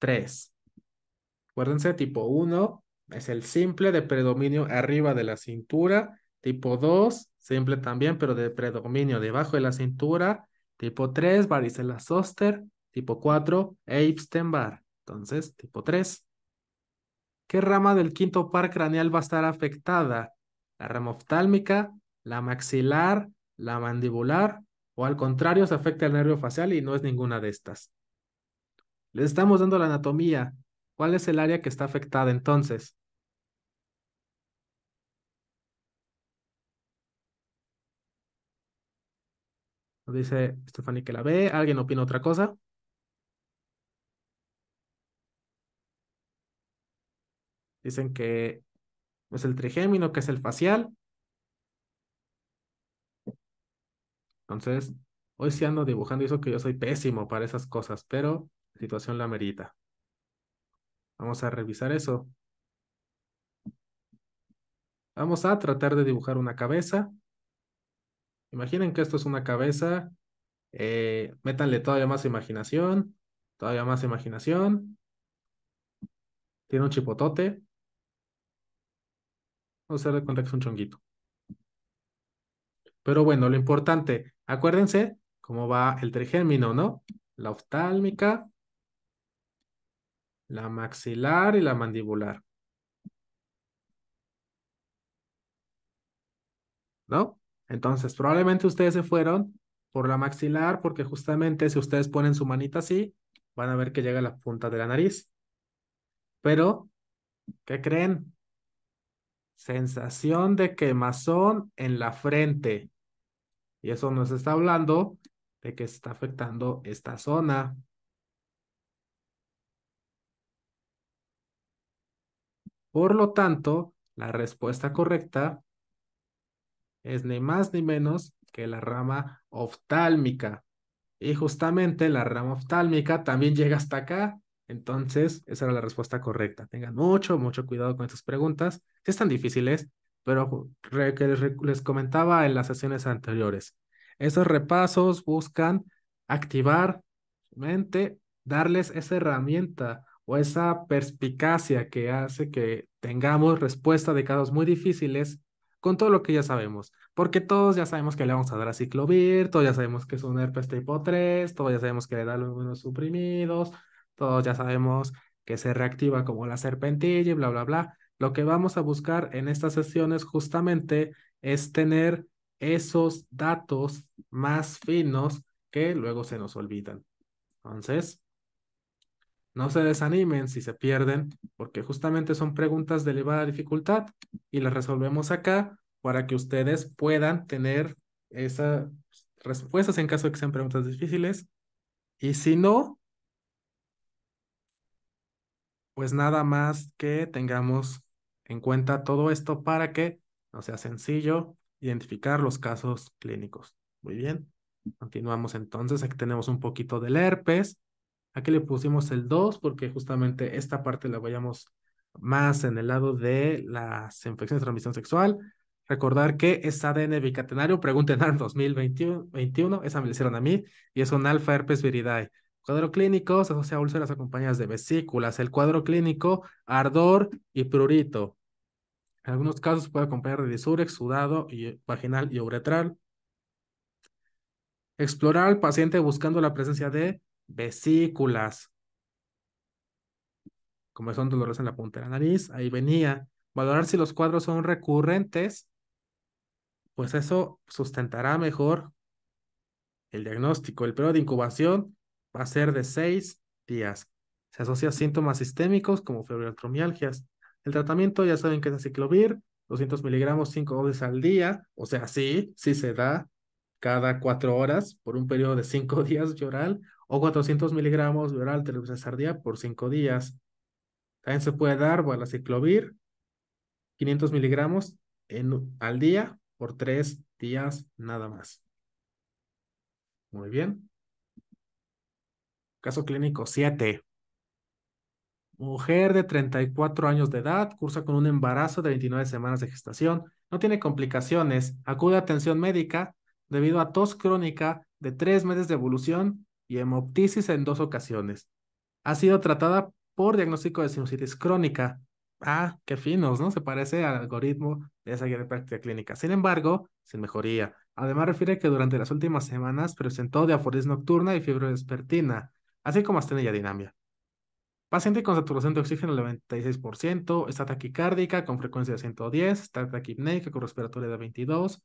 3. Acuérdense, tipo 1 es el simple de predominio arriba de la cintura. Tipo 2, simple también, pero de predominio debajo de la cintura. Tipo 3, varicela zoster. Tipo 4, Epstein Entonces, tipo 3. ¿Qué rama del quinto par craneal va a estar afectada? ¿La rama oftálmica, la maxilar, la mandibular o al contrario se afecta el nervio facial y no es ninguna de estas. Les estamos dando la anatomía. ¿Cuál es el área que está afectada entonces? Dice Stephanie que la ve. ¿Alguien opina otra cosa? Dicen que es el trigémino, que es el facial. Entonces, hoy sí ando dibujando y eso que yo soy pésimo para esas cosas, pero la situación la merita. Vamos a revisar eso. Vamos a tratar de dibujar una cabeza. Imaginen que esto es una cabeza. Eh, métanle todavía más imaginación. Todavía más imaginación. Tiene un chipotote. Vamos a hacer de cuenta que es un chonguito. Pero bueno, lo importante, acuérdense cómo va el trigémino, ¿no? La oftálmica, la maxilar y la mandibular. ¿No? Entonces, probablemente ustedes se fueron por la maxilar porque justamente si ustedes ponen su manita así, van a ver que llega a la punta de la nariz. Pero, ¿qué creen? Sensación de quemazón en la frente. Y eso nos está hablando de que se está afectando esta zona. Por lo tanto, la respuesta correcta es ni más ni menos que la rama oftálmica. Y justamente la rama oftálmica también llega hasta acá. Entonces, esa era la respuesta correcta. Tengan mucho, mucho cuidado con estas preguntas, que están difíciles, pero que les, comentaba en las sesiones anteriores. Esos repasos buscan activar su mente, darles esa herramienta o esa perspicacia que hace que tengamos respuesta de casos muy difíciles con todo lo que ya sabemos, porque todos ya sabemos que le vamos a dar a ciclovir, todos ya sabemos que es un herpes tipo 3, todos ya sabemos que le da los suprimidos, todos ya sabemos que se reactiva como la serpentilla y bla, bla, bla. Lo que vamos a buscar en estas sesiones justamente es tener esos datos más finos que luego se nos olvidan. Entonces, no se desanimen si se pierden, porque justamente son preguntas de elevada dificultad y las resolvemos acá para que ustedes puedan tener esas respuestas en caso de que sean preguntas difíciles. Y si no, pues nada más que tengamos en cuenta todo esto para que no sea sencillo identificar los casos clínicos. Muy bien. Continuamos entonces. Aquí tenemos un poquito del herpes. Aquí le pusimos el 2 porque justamente esta parte la vayamos más en el lado de las infecciones de transmisión sexual. Recordar que es ADN bicatenario, pregunten al 2021, esa me la hicieron a mí, y es un alfa herpes viridae. Cuadro clínico se asocia a úlceras acompañadas de vesículas. El cuadro clínico, ardor y prurito. En algunos casos puede acompañar de surex, sudado, y, vaginal y uretral. Explorar al paciente buscando la presencia de vesículas. Como son dolores en la punta de la nariz, ahí venía. Valorar si los cuadros son recurrentes, pues eso sustentará mejor el diagnóstico. El periodo de incubación va a ser de seis días. Se asocia a síntomas sistémicos como fibromialgias. El tratamiento ya saben que es aciclovir, 200 miligramos cinco veces al día, o sea, sí, sí se da cada cuatro horas por un periodo de cinco días de oral o 400 miligramos de oral tres veces al día por cinco días. También se puede dar ciclovir, 500 miligramos en, al día por tres días nada más. Muy bien. Caso clínico 7. Mujer de 34 años de edad, cursa con un embarazo de 29 semanas de gestación, no tiene complicaciones, acude a atención médica debido a tos crónica de 3 meses de evolución y hemoptisis en dos ocasiones. Ha sido tratada por diagnóstico de sinusitis crónica. Ah, qué finos, ¿no? Se parece al algoritmo de esa guía de práctica clínica. Sin embargo, sin mejoría. Además, refiere que durante las últimas semanas presentó diaforis nocturna y fiebre así como astenia y Paciente con saturación de oxígeno al 96%, está taquicárdica con frecuencia de 110, está taquipnéica con respiratoria de 22,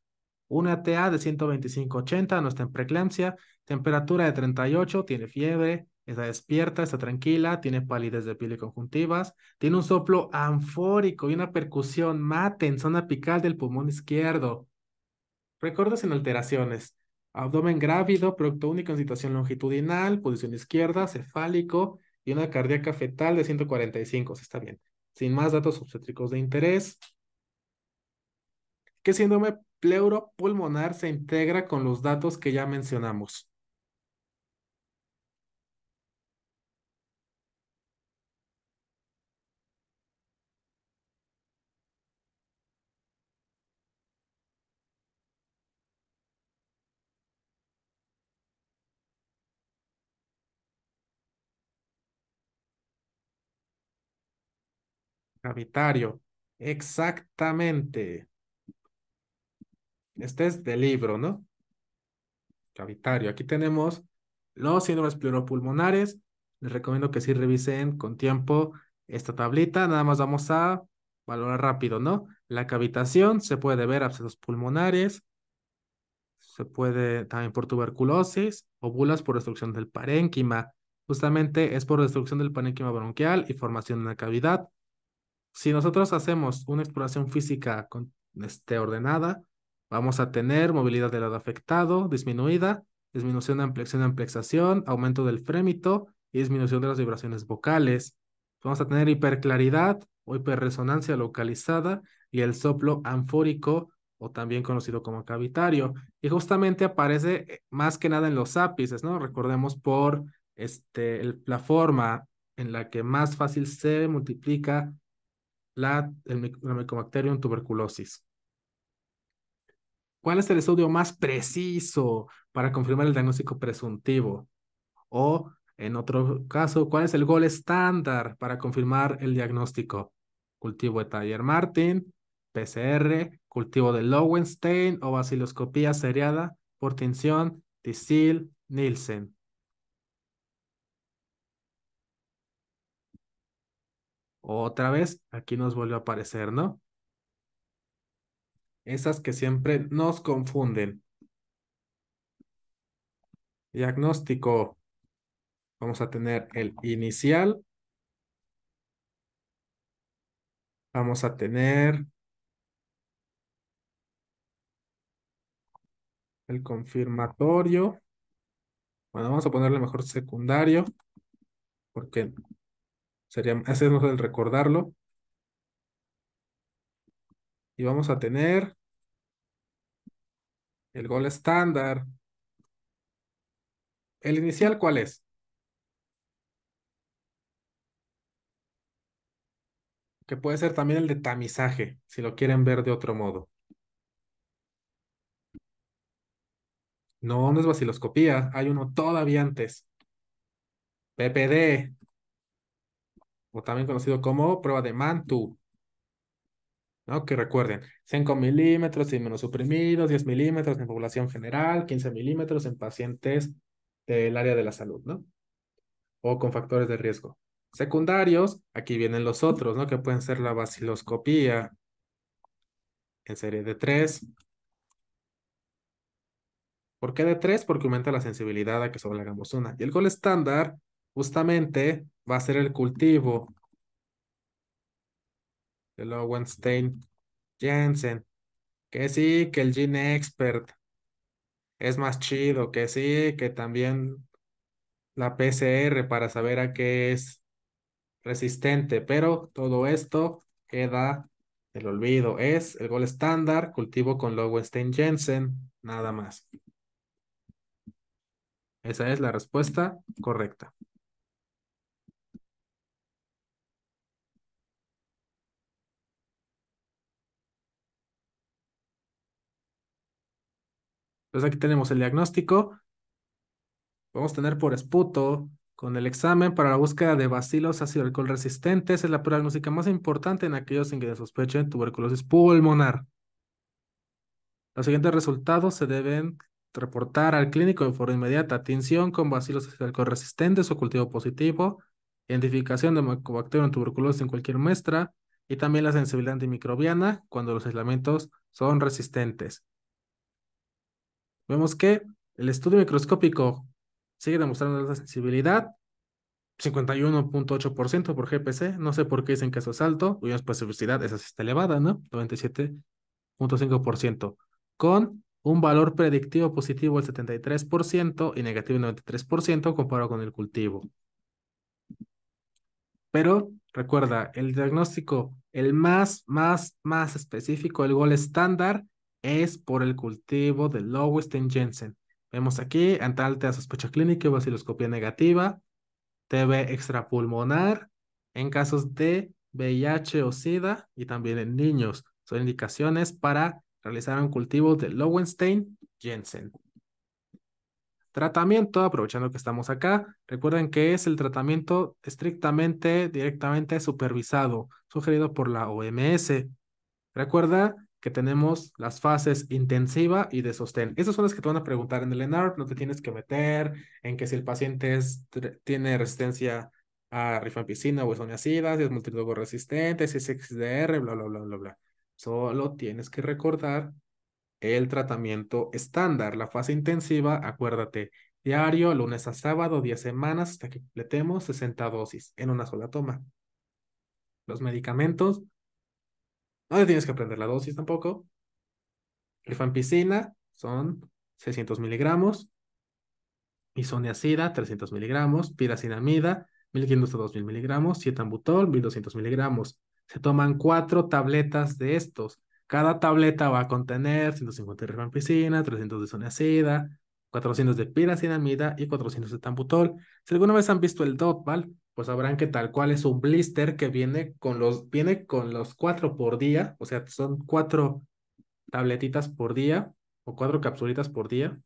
una TA de 125-80, no está en preeclampsia, temperatura de 38, tiene fiebre, está despierta, está tranquila, tiene palidez de piel y conjuntivas, tiene un soplo anfórico y una percusión mate en zona apical del pulmón izquierdo. Recuerdos en alteraciones. Abdomen grávido, producto único en situación longitudinal, posición izquierda, cefálico, y una cardíaca fetal de 145, está bien. Sin más datos obstétricos de interés. ¿Qué síndrome pleuropulmonar se integra con los datos que ya mencionamos? Cavitario, Exactamente. Este es del libro, ¿no? Cavitario, Aquí tenemos los síndromes pleuropulmonares. Les recomiendo que sí revisen con tiempo esta tablita. Nada más vamos a valorar rápido, ¿no? La cavitación se puede ver abscesos pulmonares, se puede también por tuberculosis, óvulas por destrucción del parénquima. Justamente es por destrucción del parénquima bronquial y formación de una cavidad si nosotros hacemos una exploración física con, este, ordenada, vamos a tener movilidad del lado afectado disminuida, disminución de ampliación y amplexación, aumento del frémito y disminución de las vibraciones vocales. Vamos a tener hiperclaridad o hiperresonancia localizada y el soplo anfórico o también conocido como cavitario. Y justamente aparece eh, más que nada en los ápices, ¿no? Recordemos por este, la forma en la que más fácil se multiplica la, el, Mycobacterium tuberculosis. ¿Cuál es el estudio más preciso para confirmar el diagnóstico presuntivo? O, en otro caso, ¿cuál es el gol estándar para confirmar el diagnóstico? Cultivo de Taller Martin, PCR, cultivo de Lowenstein o vaciloscopía seriada por tinción, Tisil, Nielsen. Otra vez, aquí nos vuelve a aparecer, ¿no? Esas que siempre nos confunden. Diagnóstico. Vamos a tener el inicial. Vamos a tener el confirmatorio. Bueno, vamos a ponerle mejor secundario, porque Sería hacernos el recordarlo. Y vamos a tener el gol estándar. ¿El inicial cuál es? Que puede ser también el de tamizaje, si lo quieren ver de otro modo. No, no es vaciloscopía, hay uno todavía antes. PPD o también conocido como prueba de Mantu. ¿no? Que recuerden, 5 milímetros menos suprimidos, 10 milímetros en población general, 15 milímetros en pacientes del área de la salud, ¿no? O con factores de riesgo. Secundarios, aquí vienen los otros, ¿no? Que pueden ser la vaciloscopía en serie de 3. ¿Por qué de 3? Porque aumenta la sensibilidad a que sobre la una. Y el gol estándar justamente va a ser el cultivo de Lowenstein Jensen. Que sí, que el Gene Expert es más chido, que sí, que también la PCR para saber a qué es resistente, pero todo esto queda el olvido. Es el gol estándar, cultivo con Lowenstein Jensen, nada más. Esa es la respuesta correcta. Entonces aquí tenemos el diagnóstico. vamos a tener por esputo con el examen para la búsqueda de bacilos ácido alcohol resistentes. Es la prueba más importante en aquellos en que se sospechen tuberculosis pulmonar. Los siguientes resultados se deben reportar al clínico de forma inmediata. Atención con bacilos ácido alcohol resistentes o cultivo positivo. Identificación de en tuberculosis en cualquier muestra. Y también la sensibilidad antimicrobiana cuando los aislamientos son resistentes vemos que el estudio microscópico sigue demostrando alta sensibilidad, 51.8% por GPC, no sé por qué dicen que eso es alto, cuya especificidad pues, esa está elevada, ¿no? 97.5%, con un valor predictivo positivo del 73% y negativo del 93% comparado con el cultivo. Pero recuerda, el diagnóstico, el más, más, más específico, el gol estándar, es por el cultivo de Lowenstein Jensen. Vemos aquí antaltea sospecha clínica y vasiloscopia negativa, TB extrapulmonar en casos de VIH o SIDA y también en niños. Son indicaciones para realizar un cultivo de Lowenstein Jensen. Tratamiento, aprovechando que estamos acá, recuerden que es el tratamiento estrictamente, directamente supervisado, sugerido por la OMS. Recuerda que tenemos las fases intensiva y de sostén. Esas son las que te van a preguntar en el ENARP, no te tienes que meter en que si el paciente tiene resistencia a rifampicina o esoniacida si es multidogo resistente, si es XDR, bla, bla, bla, bla, bla. Solo tienes que recordar el tratamiento estándar, la fase intensiva, acuérdate, diario, lunes a sábado, 10 semanas, hasta que completemos 60 dosis en una sola toma. Los medicamentos, no te tienes que aprender la dosis tampoco. Rifampicina son 600 miligramos. Isoniacida, 300 miligramos. Piracinamida, 1500 a 2000 miligramos. Cetambutol, 1200 miligramos. Se toman cuatro tabletas de estos. Cada tableta va a contener 150 de rifampicina, 300 de isoniacida, 400 de piracinamida y 400 de tambutol. Si alguna vez han visto el DOT, ¿vale? pues sabrán que tal cual es un blister que viene con los, viene con los cuatro por día, o sea, son cuatro tabletitas por día o cuatro capsulitas por día.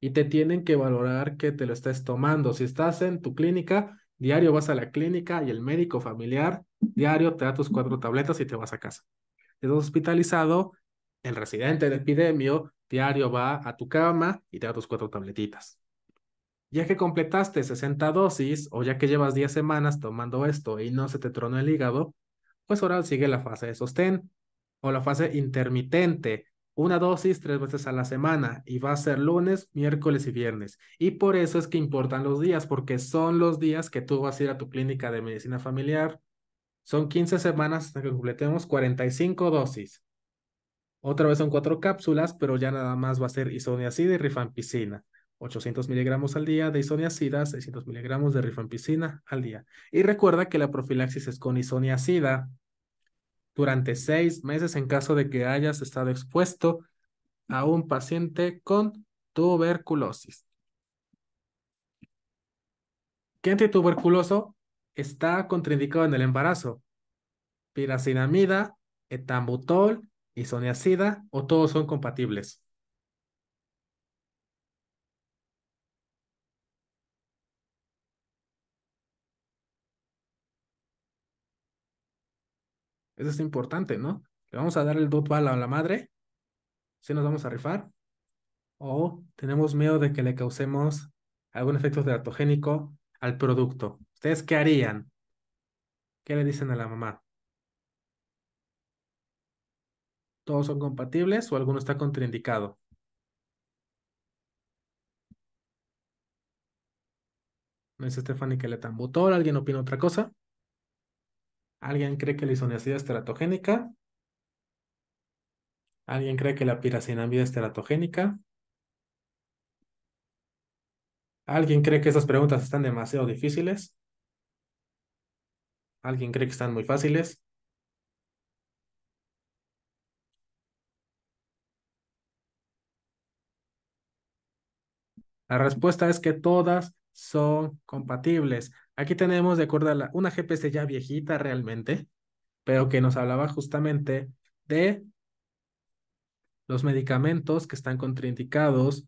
Y te tienen que valorar que te lo estés tomando. Si estás en tu clínica, diario vas a la clínica y el médico familiar, diario te da tus cuatro tabletas y te vas a casa. Si estás hospitalizado, el residente de epidemio, diario va a tu cama y te da tus cuatro tabletitas. Ya que completaste 60 dosis o ya que llevas 10 semanas tomando esto y no se te tronó el hígado, pues ahora sigue la fase de sostén o la fase intermitente, una dosis tres veces a la semana y va a ser lunes, miércoles y viernes. Y por eso es que importan los días, porque son los días que tú vas a ir a tu clínica de medicina familiar. Son 15 semanas hasta que completemos 45 dosis. Otra vez son cuatro cápsulas, pero ya nada más va a ser isoniazida y rifampicina. 800 miligramos al día de isoniazida, 600 miligramos de rifampicina al día. Y recuerda que la profilaxis es con isoniazida durante seis meses en caso de que hayas estado expuesto a un paciente con tuberculosis. ¿Qué antituberculoso está contraindicado en el embarazo? Piracinamida, etambutol, isoniazida o todos son compatibles. es importante, ¿no? ¿Le vamos a dar el dot a la madre? ¿Sí nos vamos a rifar? ¿O tenemos miedo de que le causemos algún efecto teratogénico al producto? ¿Ustedes qué harían? ¿Qué le dicen a la mamá? ¿Todos son compatibles o alguno está contraindicado? No dice Stephanie que le tambutó. ¿Alguien opina otra cosa? ¿Alguien cree que la isoniazida es teratogénica? ¿Alguien cree que la piracinamida es teratogénica? ¿Alguien cree que esas preguntas están demasiado difíciles? ¿Alguien cree que están muy fáciles? La respuesta es que todas son compatibles. Aquí tenemos, de acuerdo a una GPS ya viejita realmente, pero que nos hablaba justamente de los medicamentos que están contraindicados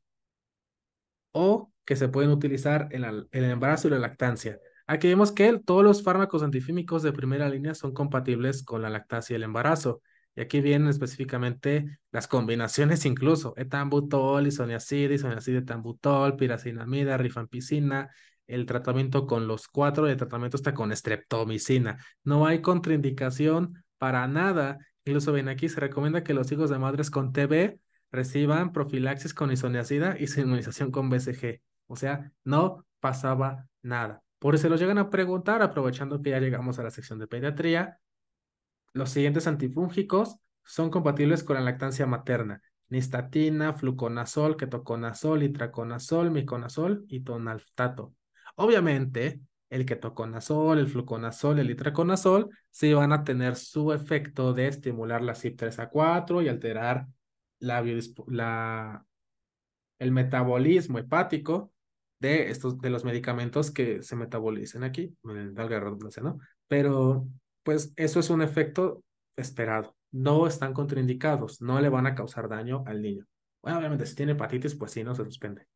o que se pueden utilizar en, el embarazo y la lactancia. Aquí vemos que todos los fármacos antifímicos de primera línea son compatibles con la lactancia y el embarazo. Y aquí vienen específicamente las combinaciones incluso, etambutol, isoniazid, isoniazid etambutol, piracinamida, rifampicina, el tratamiento con los cuatro, de tratamiento está con streptomicina. No hay contraindicación para nada. Incluso ven aquí, se recomienda que los hijos de madres con TB reciban profilaxis con isoniazida y sin inmunización con BCG. O sea, no pasaba nada. Por si se lo llegan a preguntar, aprovechando que ya llegamos a la sección de pediatría, los siguientes antifúngicos son compatibles con la lactancia materna. Nistatina, fluconazol, ketoconazol, itraconazol, miconazol y tonalftato. Obviamente, el ketoconazol, el fluconazol, el itraconazol, sí van a tener su efecto de estimular la CYP3A4 y alterar la, el metabolismo hepático de, estos, de los medicamentos que se metabolicen aquí, ¿no? Pero, pues, eso es un efecto esperado. No están contraindicados, no le van a causar daño al niño. Bueno, obviamente, si tiene hepatitis, pues sí, no se suspende.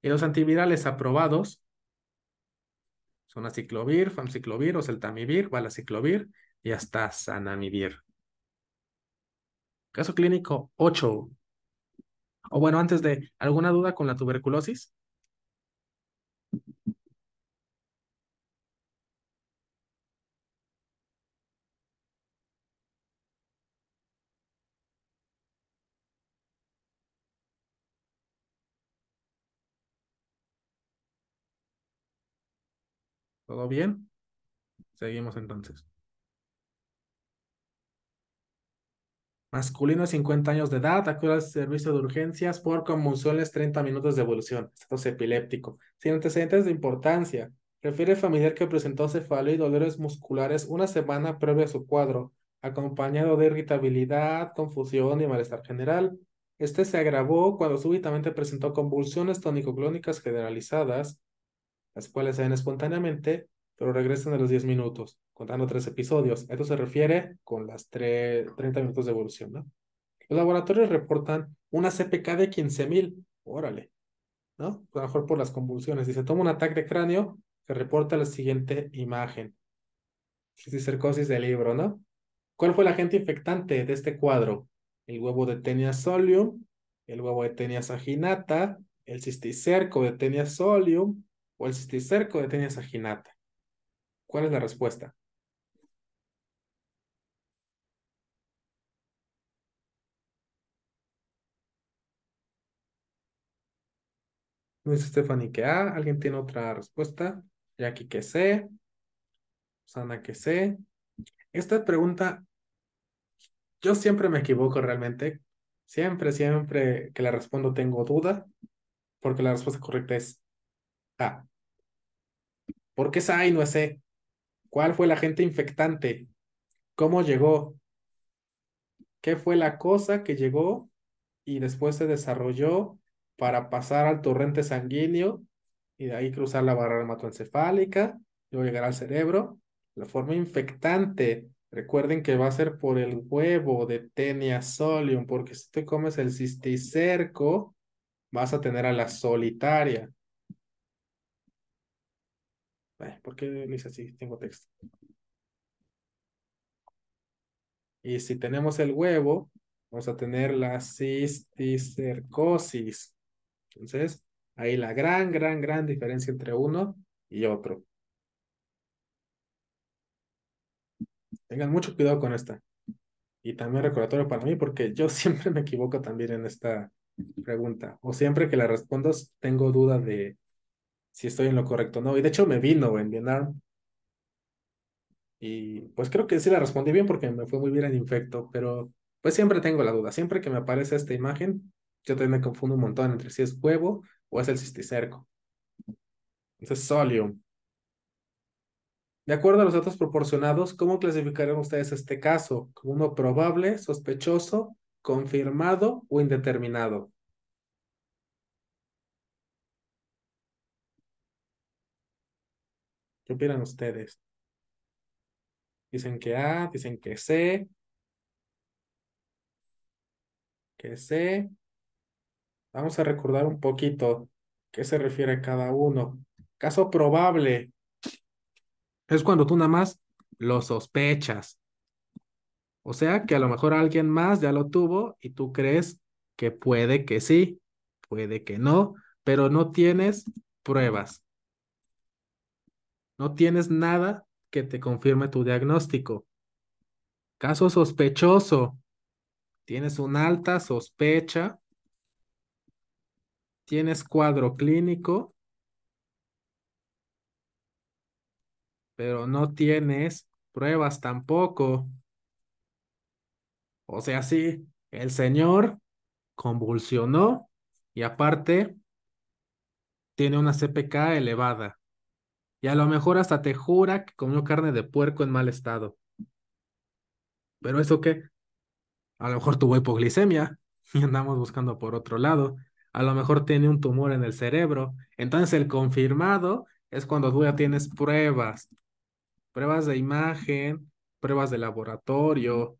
Y los antivirales aprobados Zonaciclovir, famciclovir, oseltamivir, valaciclovir y hasta sanamivir. Caso clínico 8. O bueno, antes de, ¿alguna duda con la tuberculosis? ¿Todo bien? Seguimos entonces. Masculino 50 años de edad, acude al servicio de urgencias por convulsiones 30 minutos de evolución, estatus epiléptico, sin antecedentes de importancia. Refiere familiar que presentó cefalea y dolores musculares una semana previa a su cuadro, acompañado de irritabilidad, confusión y malestar general. Este se agravó cuando súbitamente presentó convulsiones tónico-clónicas generalizadas, las cuales se ven espontáneamente, pero regresan a los 10 minutos, contando tres episodios. Esto se refiere con las 30 minutos de evolución, ¿no? Los laboratorios reportan una CPK de 15.000, órale, ¿no? A lo mejor por las convulsiones. Si se toma un ataque de cráneo, que reporta la siguiente imagen. Cisticercosis del libro, ¿no? ¿Cuál fue el agente infectante de este cuadro? El huevo de Tenia solium, el huevo de Tenia saginata, el cisticerco de Tenia solium, o el cisticerco de a Ginata. ¿Cuál es la respuesta? Luis Stephanie que A. ¿Alguien tiene otra respuesta? Jackie que C. Sana que C. Esta pregunta, yo siempre me equivoco realmente. Siempre, siempre que la respondo tengo duda, porque la respuesta correcta es A. ¿Por qué es no e? sé, ¿Cuál fue la gente infectante? ¿Cómo llegó? ¿Qué fue la cosa que llegó y después se desarrolló para pasar al torrente sanguíneo y de ahí cruzar la barrera hematoencefálica, y llegar al cerebro? La forma infectante, recuerden que va a ser por el huevo de Tenia solium, porque si te comes el cisticerco, vas a tener a la solitaria. ¿Por qué dice así? Tengo texto. Y si tenemos el huevo, vamos a tener la cisticercosis. Entonces, ahí la gran, gran, gran diferencia entre uno y otro. Tengan mucho cuidado con esta. Y también recordatorio para mí, porque yo siempre me equivoco también en esta pregunta. O siempre que la respondas, tengo duda de si estoy en lo correcto o no. Y de hecho me vino en Vietnam. Y pues creo que sí la respondí bien porque me fue muy bien en infecto, pero pues siempre tengo la duda. Siempre que me aparece esta imagen, yo también me confundo un montón entre si es huevo o es el cisticerco. Entonces, solium. De acuerdo a los datos proporcionados, ¿cómo clasificarían ustedes este caso? ¿Como uno probable, sospechoso, confirmado o indeterminado? ¿Qué opinan ustedes? Dicen que A, dicen que C, que C. Vamos a recordar un poquito qué se refiere a cada uno. Caso probable es cuando tú nada más lo sospechas. O sea que a lo mejor alguien más ya lo tuvo y tú crees que puede que sí, puede que no, pero no tienes pruebas. No tienes nada que te confirme tu diagnóstico. Caso sospechoso. Tienes una alta sospecha. Tienes cuadro clínico. Pero no tienes pruebas tampoco. O sea, sí, el señor convulsionó y aparte tiene una CPK elevada. Y a lo mejor hasta te jura que comió carne de puerco en mal estado. Pero eso qué? A lo mejor tuvo hipoglicemia y andamos buscando por otro lado. A lo mejor tiene un tumor en el cerebro. Entonces el confirmado es cuando tú ya tienes pruebas. Pruebas de imagen, pruebas de laboratorio.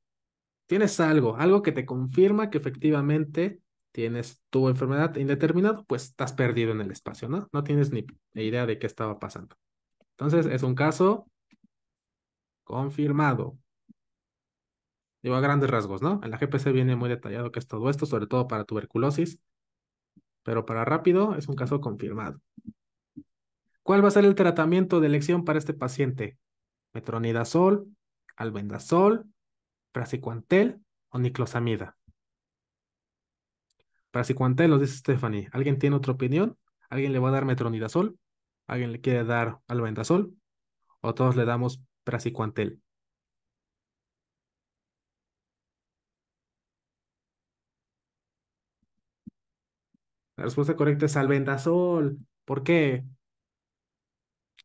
Tienes algo, algo que te confirma que efectivamente tienes tu enfermedad indeterminada, pues estás perdido en el espacio, ¿no? No tienes ni idea de qué estaba pasando. Entonces, es un caso confirmado. Digo, a grandes rasgos, ¿no? En la GPC viene muy detallado que es todo esto, sobre todo para tuberculosis. Pero para rápido, es un caso confirmado. ¿Cuál va a ser el tratamiento de elección para este paciente? Metronidazol, albendazol, praziquantel o niclosamida. Praziquantel, lo dice Stephanie. ¿Alguien tiene otra opinión? ¿Alguien le va a dar metronidazol? ¿Alguien le quiere dar al ¿O todos le damos praziquantel? La respuesta correcta es albendazol. ¿Por qué?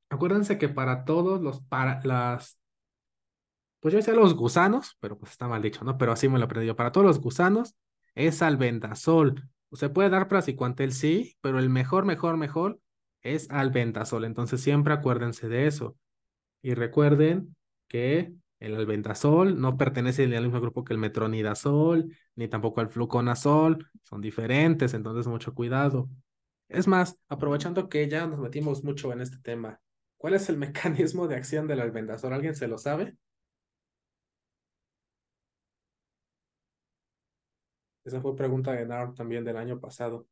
Acuérdense que para todos los, para las, pues yo decía los gusanos, pero pues está mal dicho, ¿no? Pero así me lo aprendí yo. Para todos los gusanos es albendazol. Se puede dar prasicuantel, sí, pero el mejor, mejor, mejor es al Entonces siempre acuérdense de eso. Y recuerden que el albendazol no pertenece al mismo grupo que el metronidazol, ni tampoco al fluconazol, son diferentes, entonces mucho cuidado. Es más, aprovechando que ya nos metimos mucho en este tema, ¿cuál es el mecanismo de acción del albendazol? ¿Alguien se lo sabe? Esa fue pregunta de NAR también del año pasado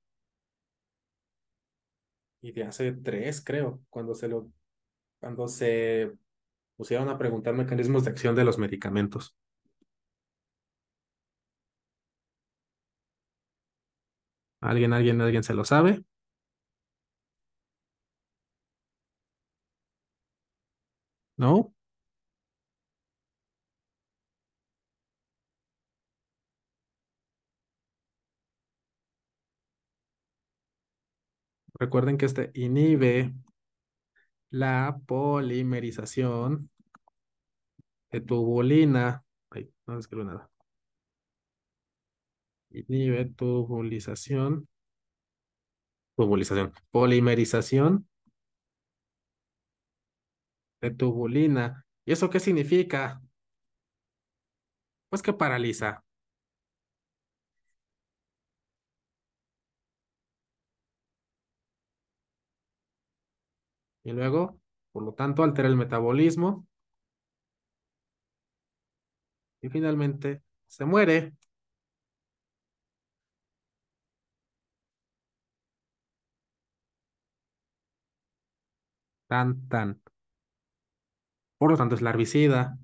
y de hace tres, creo, cuando se lo, cuando se pusieron a preguntar mecanismos de acción de los medicamentos. ¿Alguien, alguien, alguien se lo sabe? ¿No? Recuerden que este inhibe la polimerización de tubulina. Ay, no escribo nada. Inhibe tubulización. Tubulización. Polimerización de tubulina. ¿Y eso qué significa? Pues que paraliza Y luego, por lo tanto, altera el metabolismo. Y finalmente se muere. Tan, tan. Por lo tanto, es la herbicida.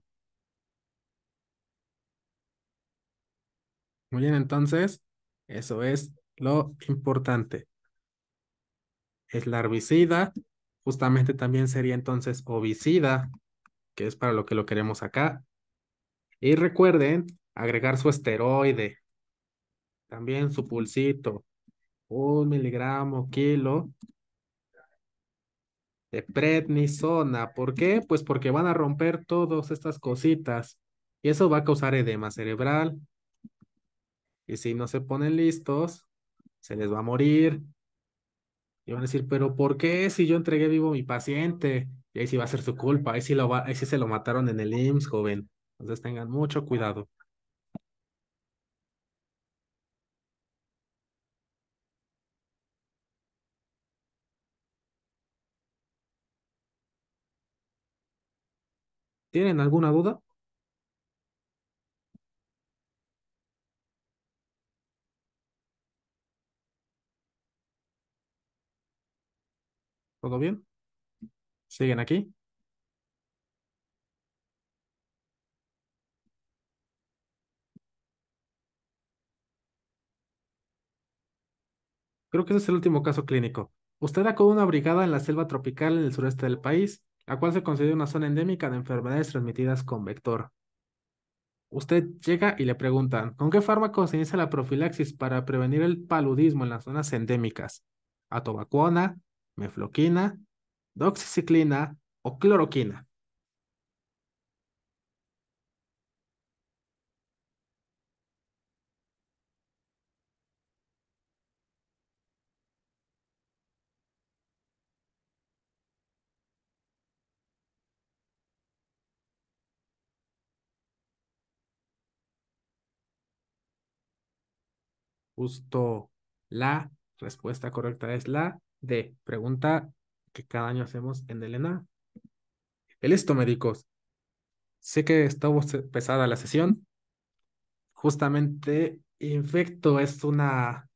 Muy bien, entonces, eso es lo importante. Es la herbicida justamente también sería entonces ovicida, que es para lo que lo queremos acá. Y recuerden agregar su esteroide, también su pulsito, un miligramo, kilo de prednisona. ¿Por qué? Pues porque van a romper todas estas cositas y eso va a causar edema cerebral. Y si no se ponen listos, se les va a morir y van a decir, pero ¿por qué si yo entregué vivo mi paciente? Y ahí sí va a ser su culpa, ahí sí, lo va, ahí sí se lo mataron en el IMSS, joven. Entonces tengan mucho cuidado. ¿Tienen alguna duda? ¿Todo bien? ¿Siguen aquí? Creo que ese es el último caso clínico. Usted acude a una brigada en la selva tropical en el sureste del país, la cual se considera una zona endémica de enfermedades transmitidas con vector. Usted llega y le preguntan, ¿con qué fármaco se inicia la profilaxis para prevenir el paludismo en las zonas endémicas? ¿Atobacuona, mefloquina, doxiciclina o cloroquina. Justo la respuesta correcta es la de Pregunta que cada año hacemos en Elena. El médicos. Sé que está pesada la sesión. Justamente, infecto es una,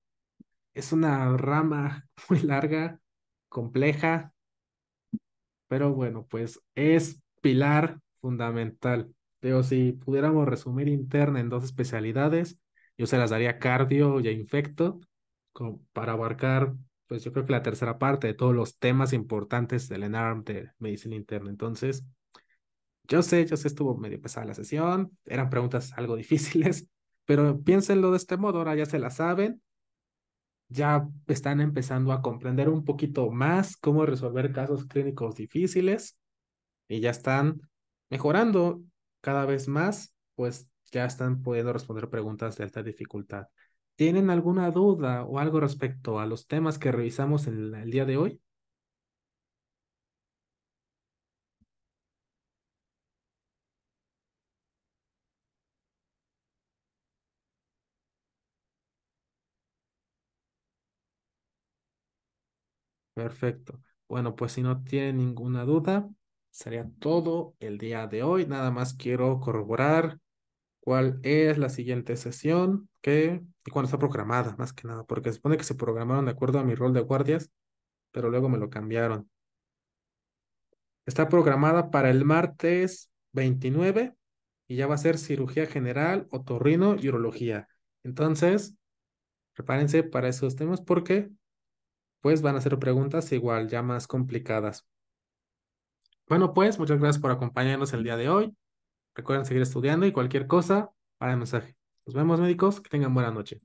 es una rama muy larga, compleja, pero bueno, pues es pilar fundamental. Pero si pudiéramos resumir interna en dos especialidades, yo se las daría cardio y infecto para abarcar pues yo creo que la tercera parte de todos los temas importantes del ENARM de medicina interna. Entonces, yo sé, yo sé, estuvo medio pesada la sesión, eran preguntas algo difíciles, pero piénsenlo de este modo, ahora ya se la saben, ya están empezando a comprender un poquito más cómo resolver casos clínicos difíciles y ya están mejorando cada vez más, pues ya están pudiendo responder preguntas de alta dificultad. ¿Tienen alguna duda o algo respecto a los temas que revisamos en el día de hoy? Perfecto. Bueno, pues si no tienen ninguna duda, sería todo el día de hoy. Nada más quiero corroborar cuál es la siguiente sesión qué y cuándo está programada, más que nada, porque se supone que se programaron de acuerdo a mi rol de guardias, pero luego me lo cambiaron. Está programada para el martes 29 y ya va a ser cirugía general, otorrino y urología. Entonces, prepárense para esos temas porque pues van a ser preguntas igual ya más complicadas. Bueno, pues muchas gracias por acompañarnos el día de hoy. Recuerden seguir estudiando y cualquier cosa, para el mensaje. Nos vemos médicos, que tengan buena noche.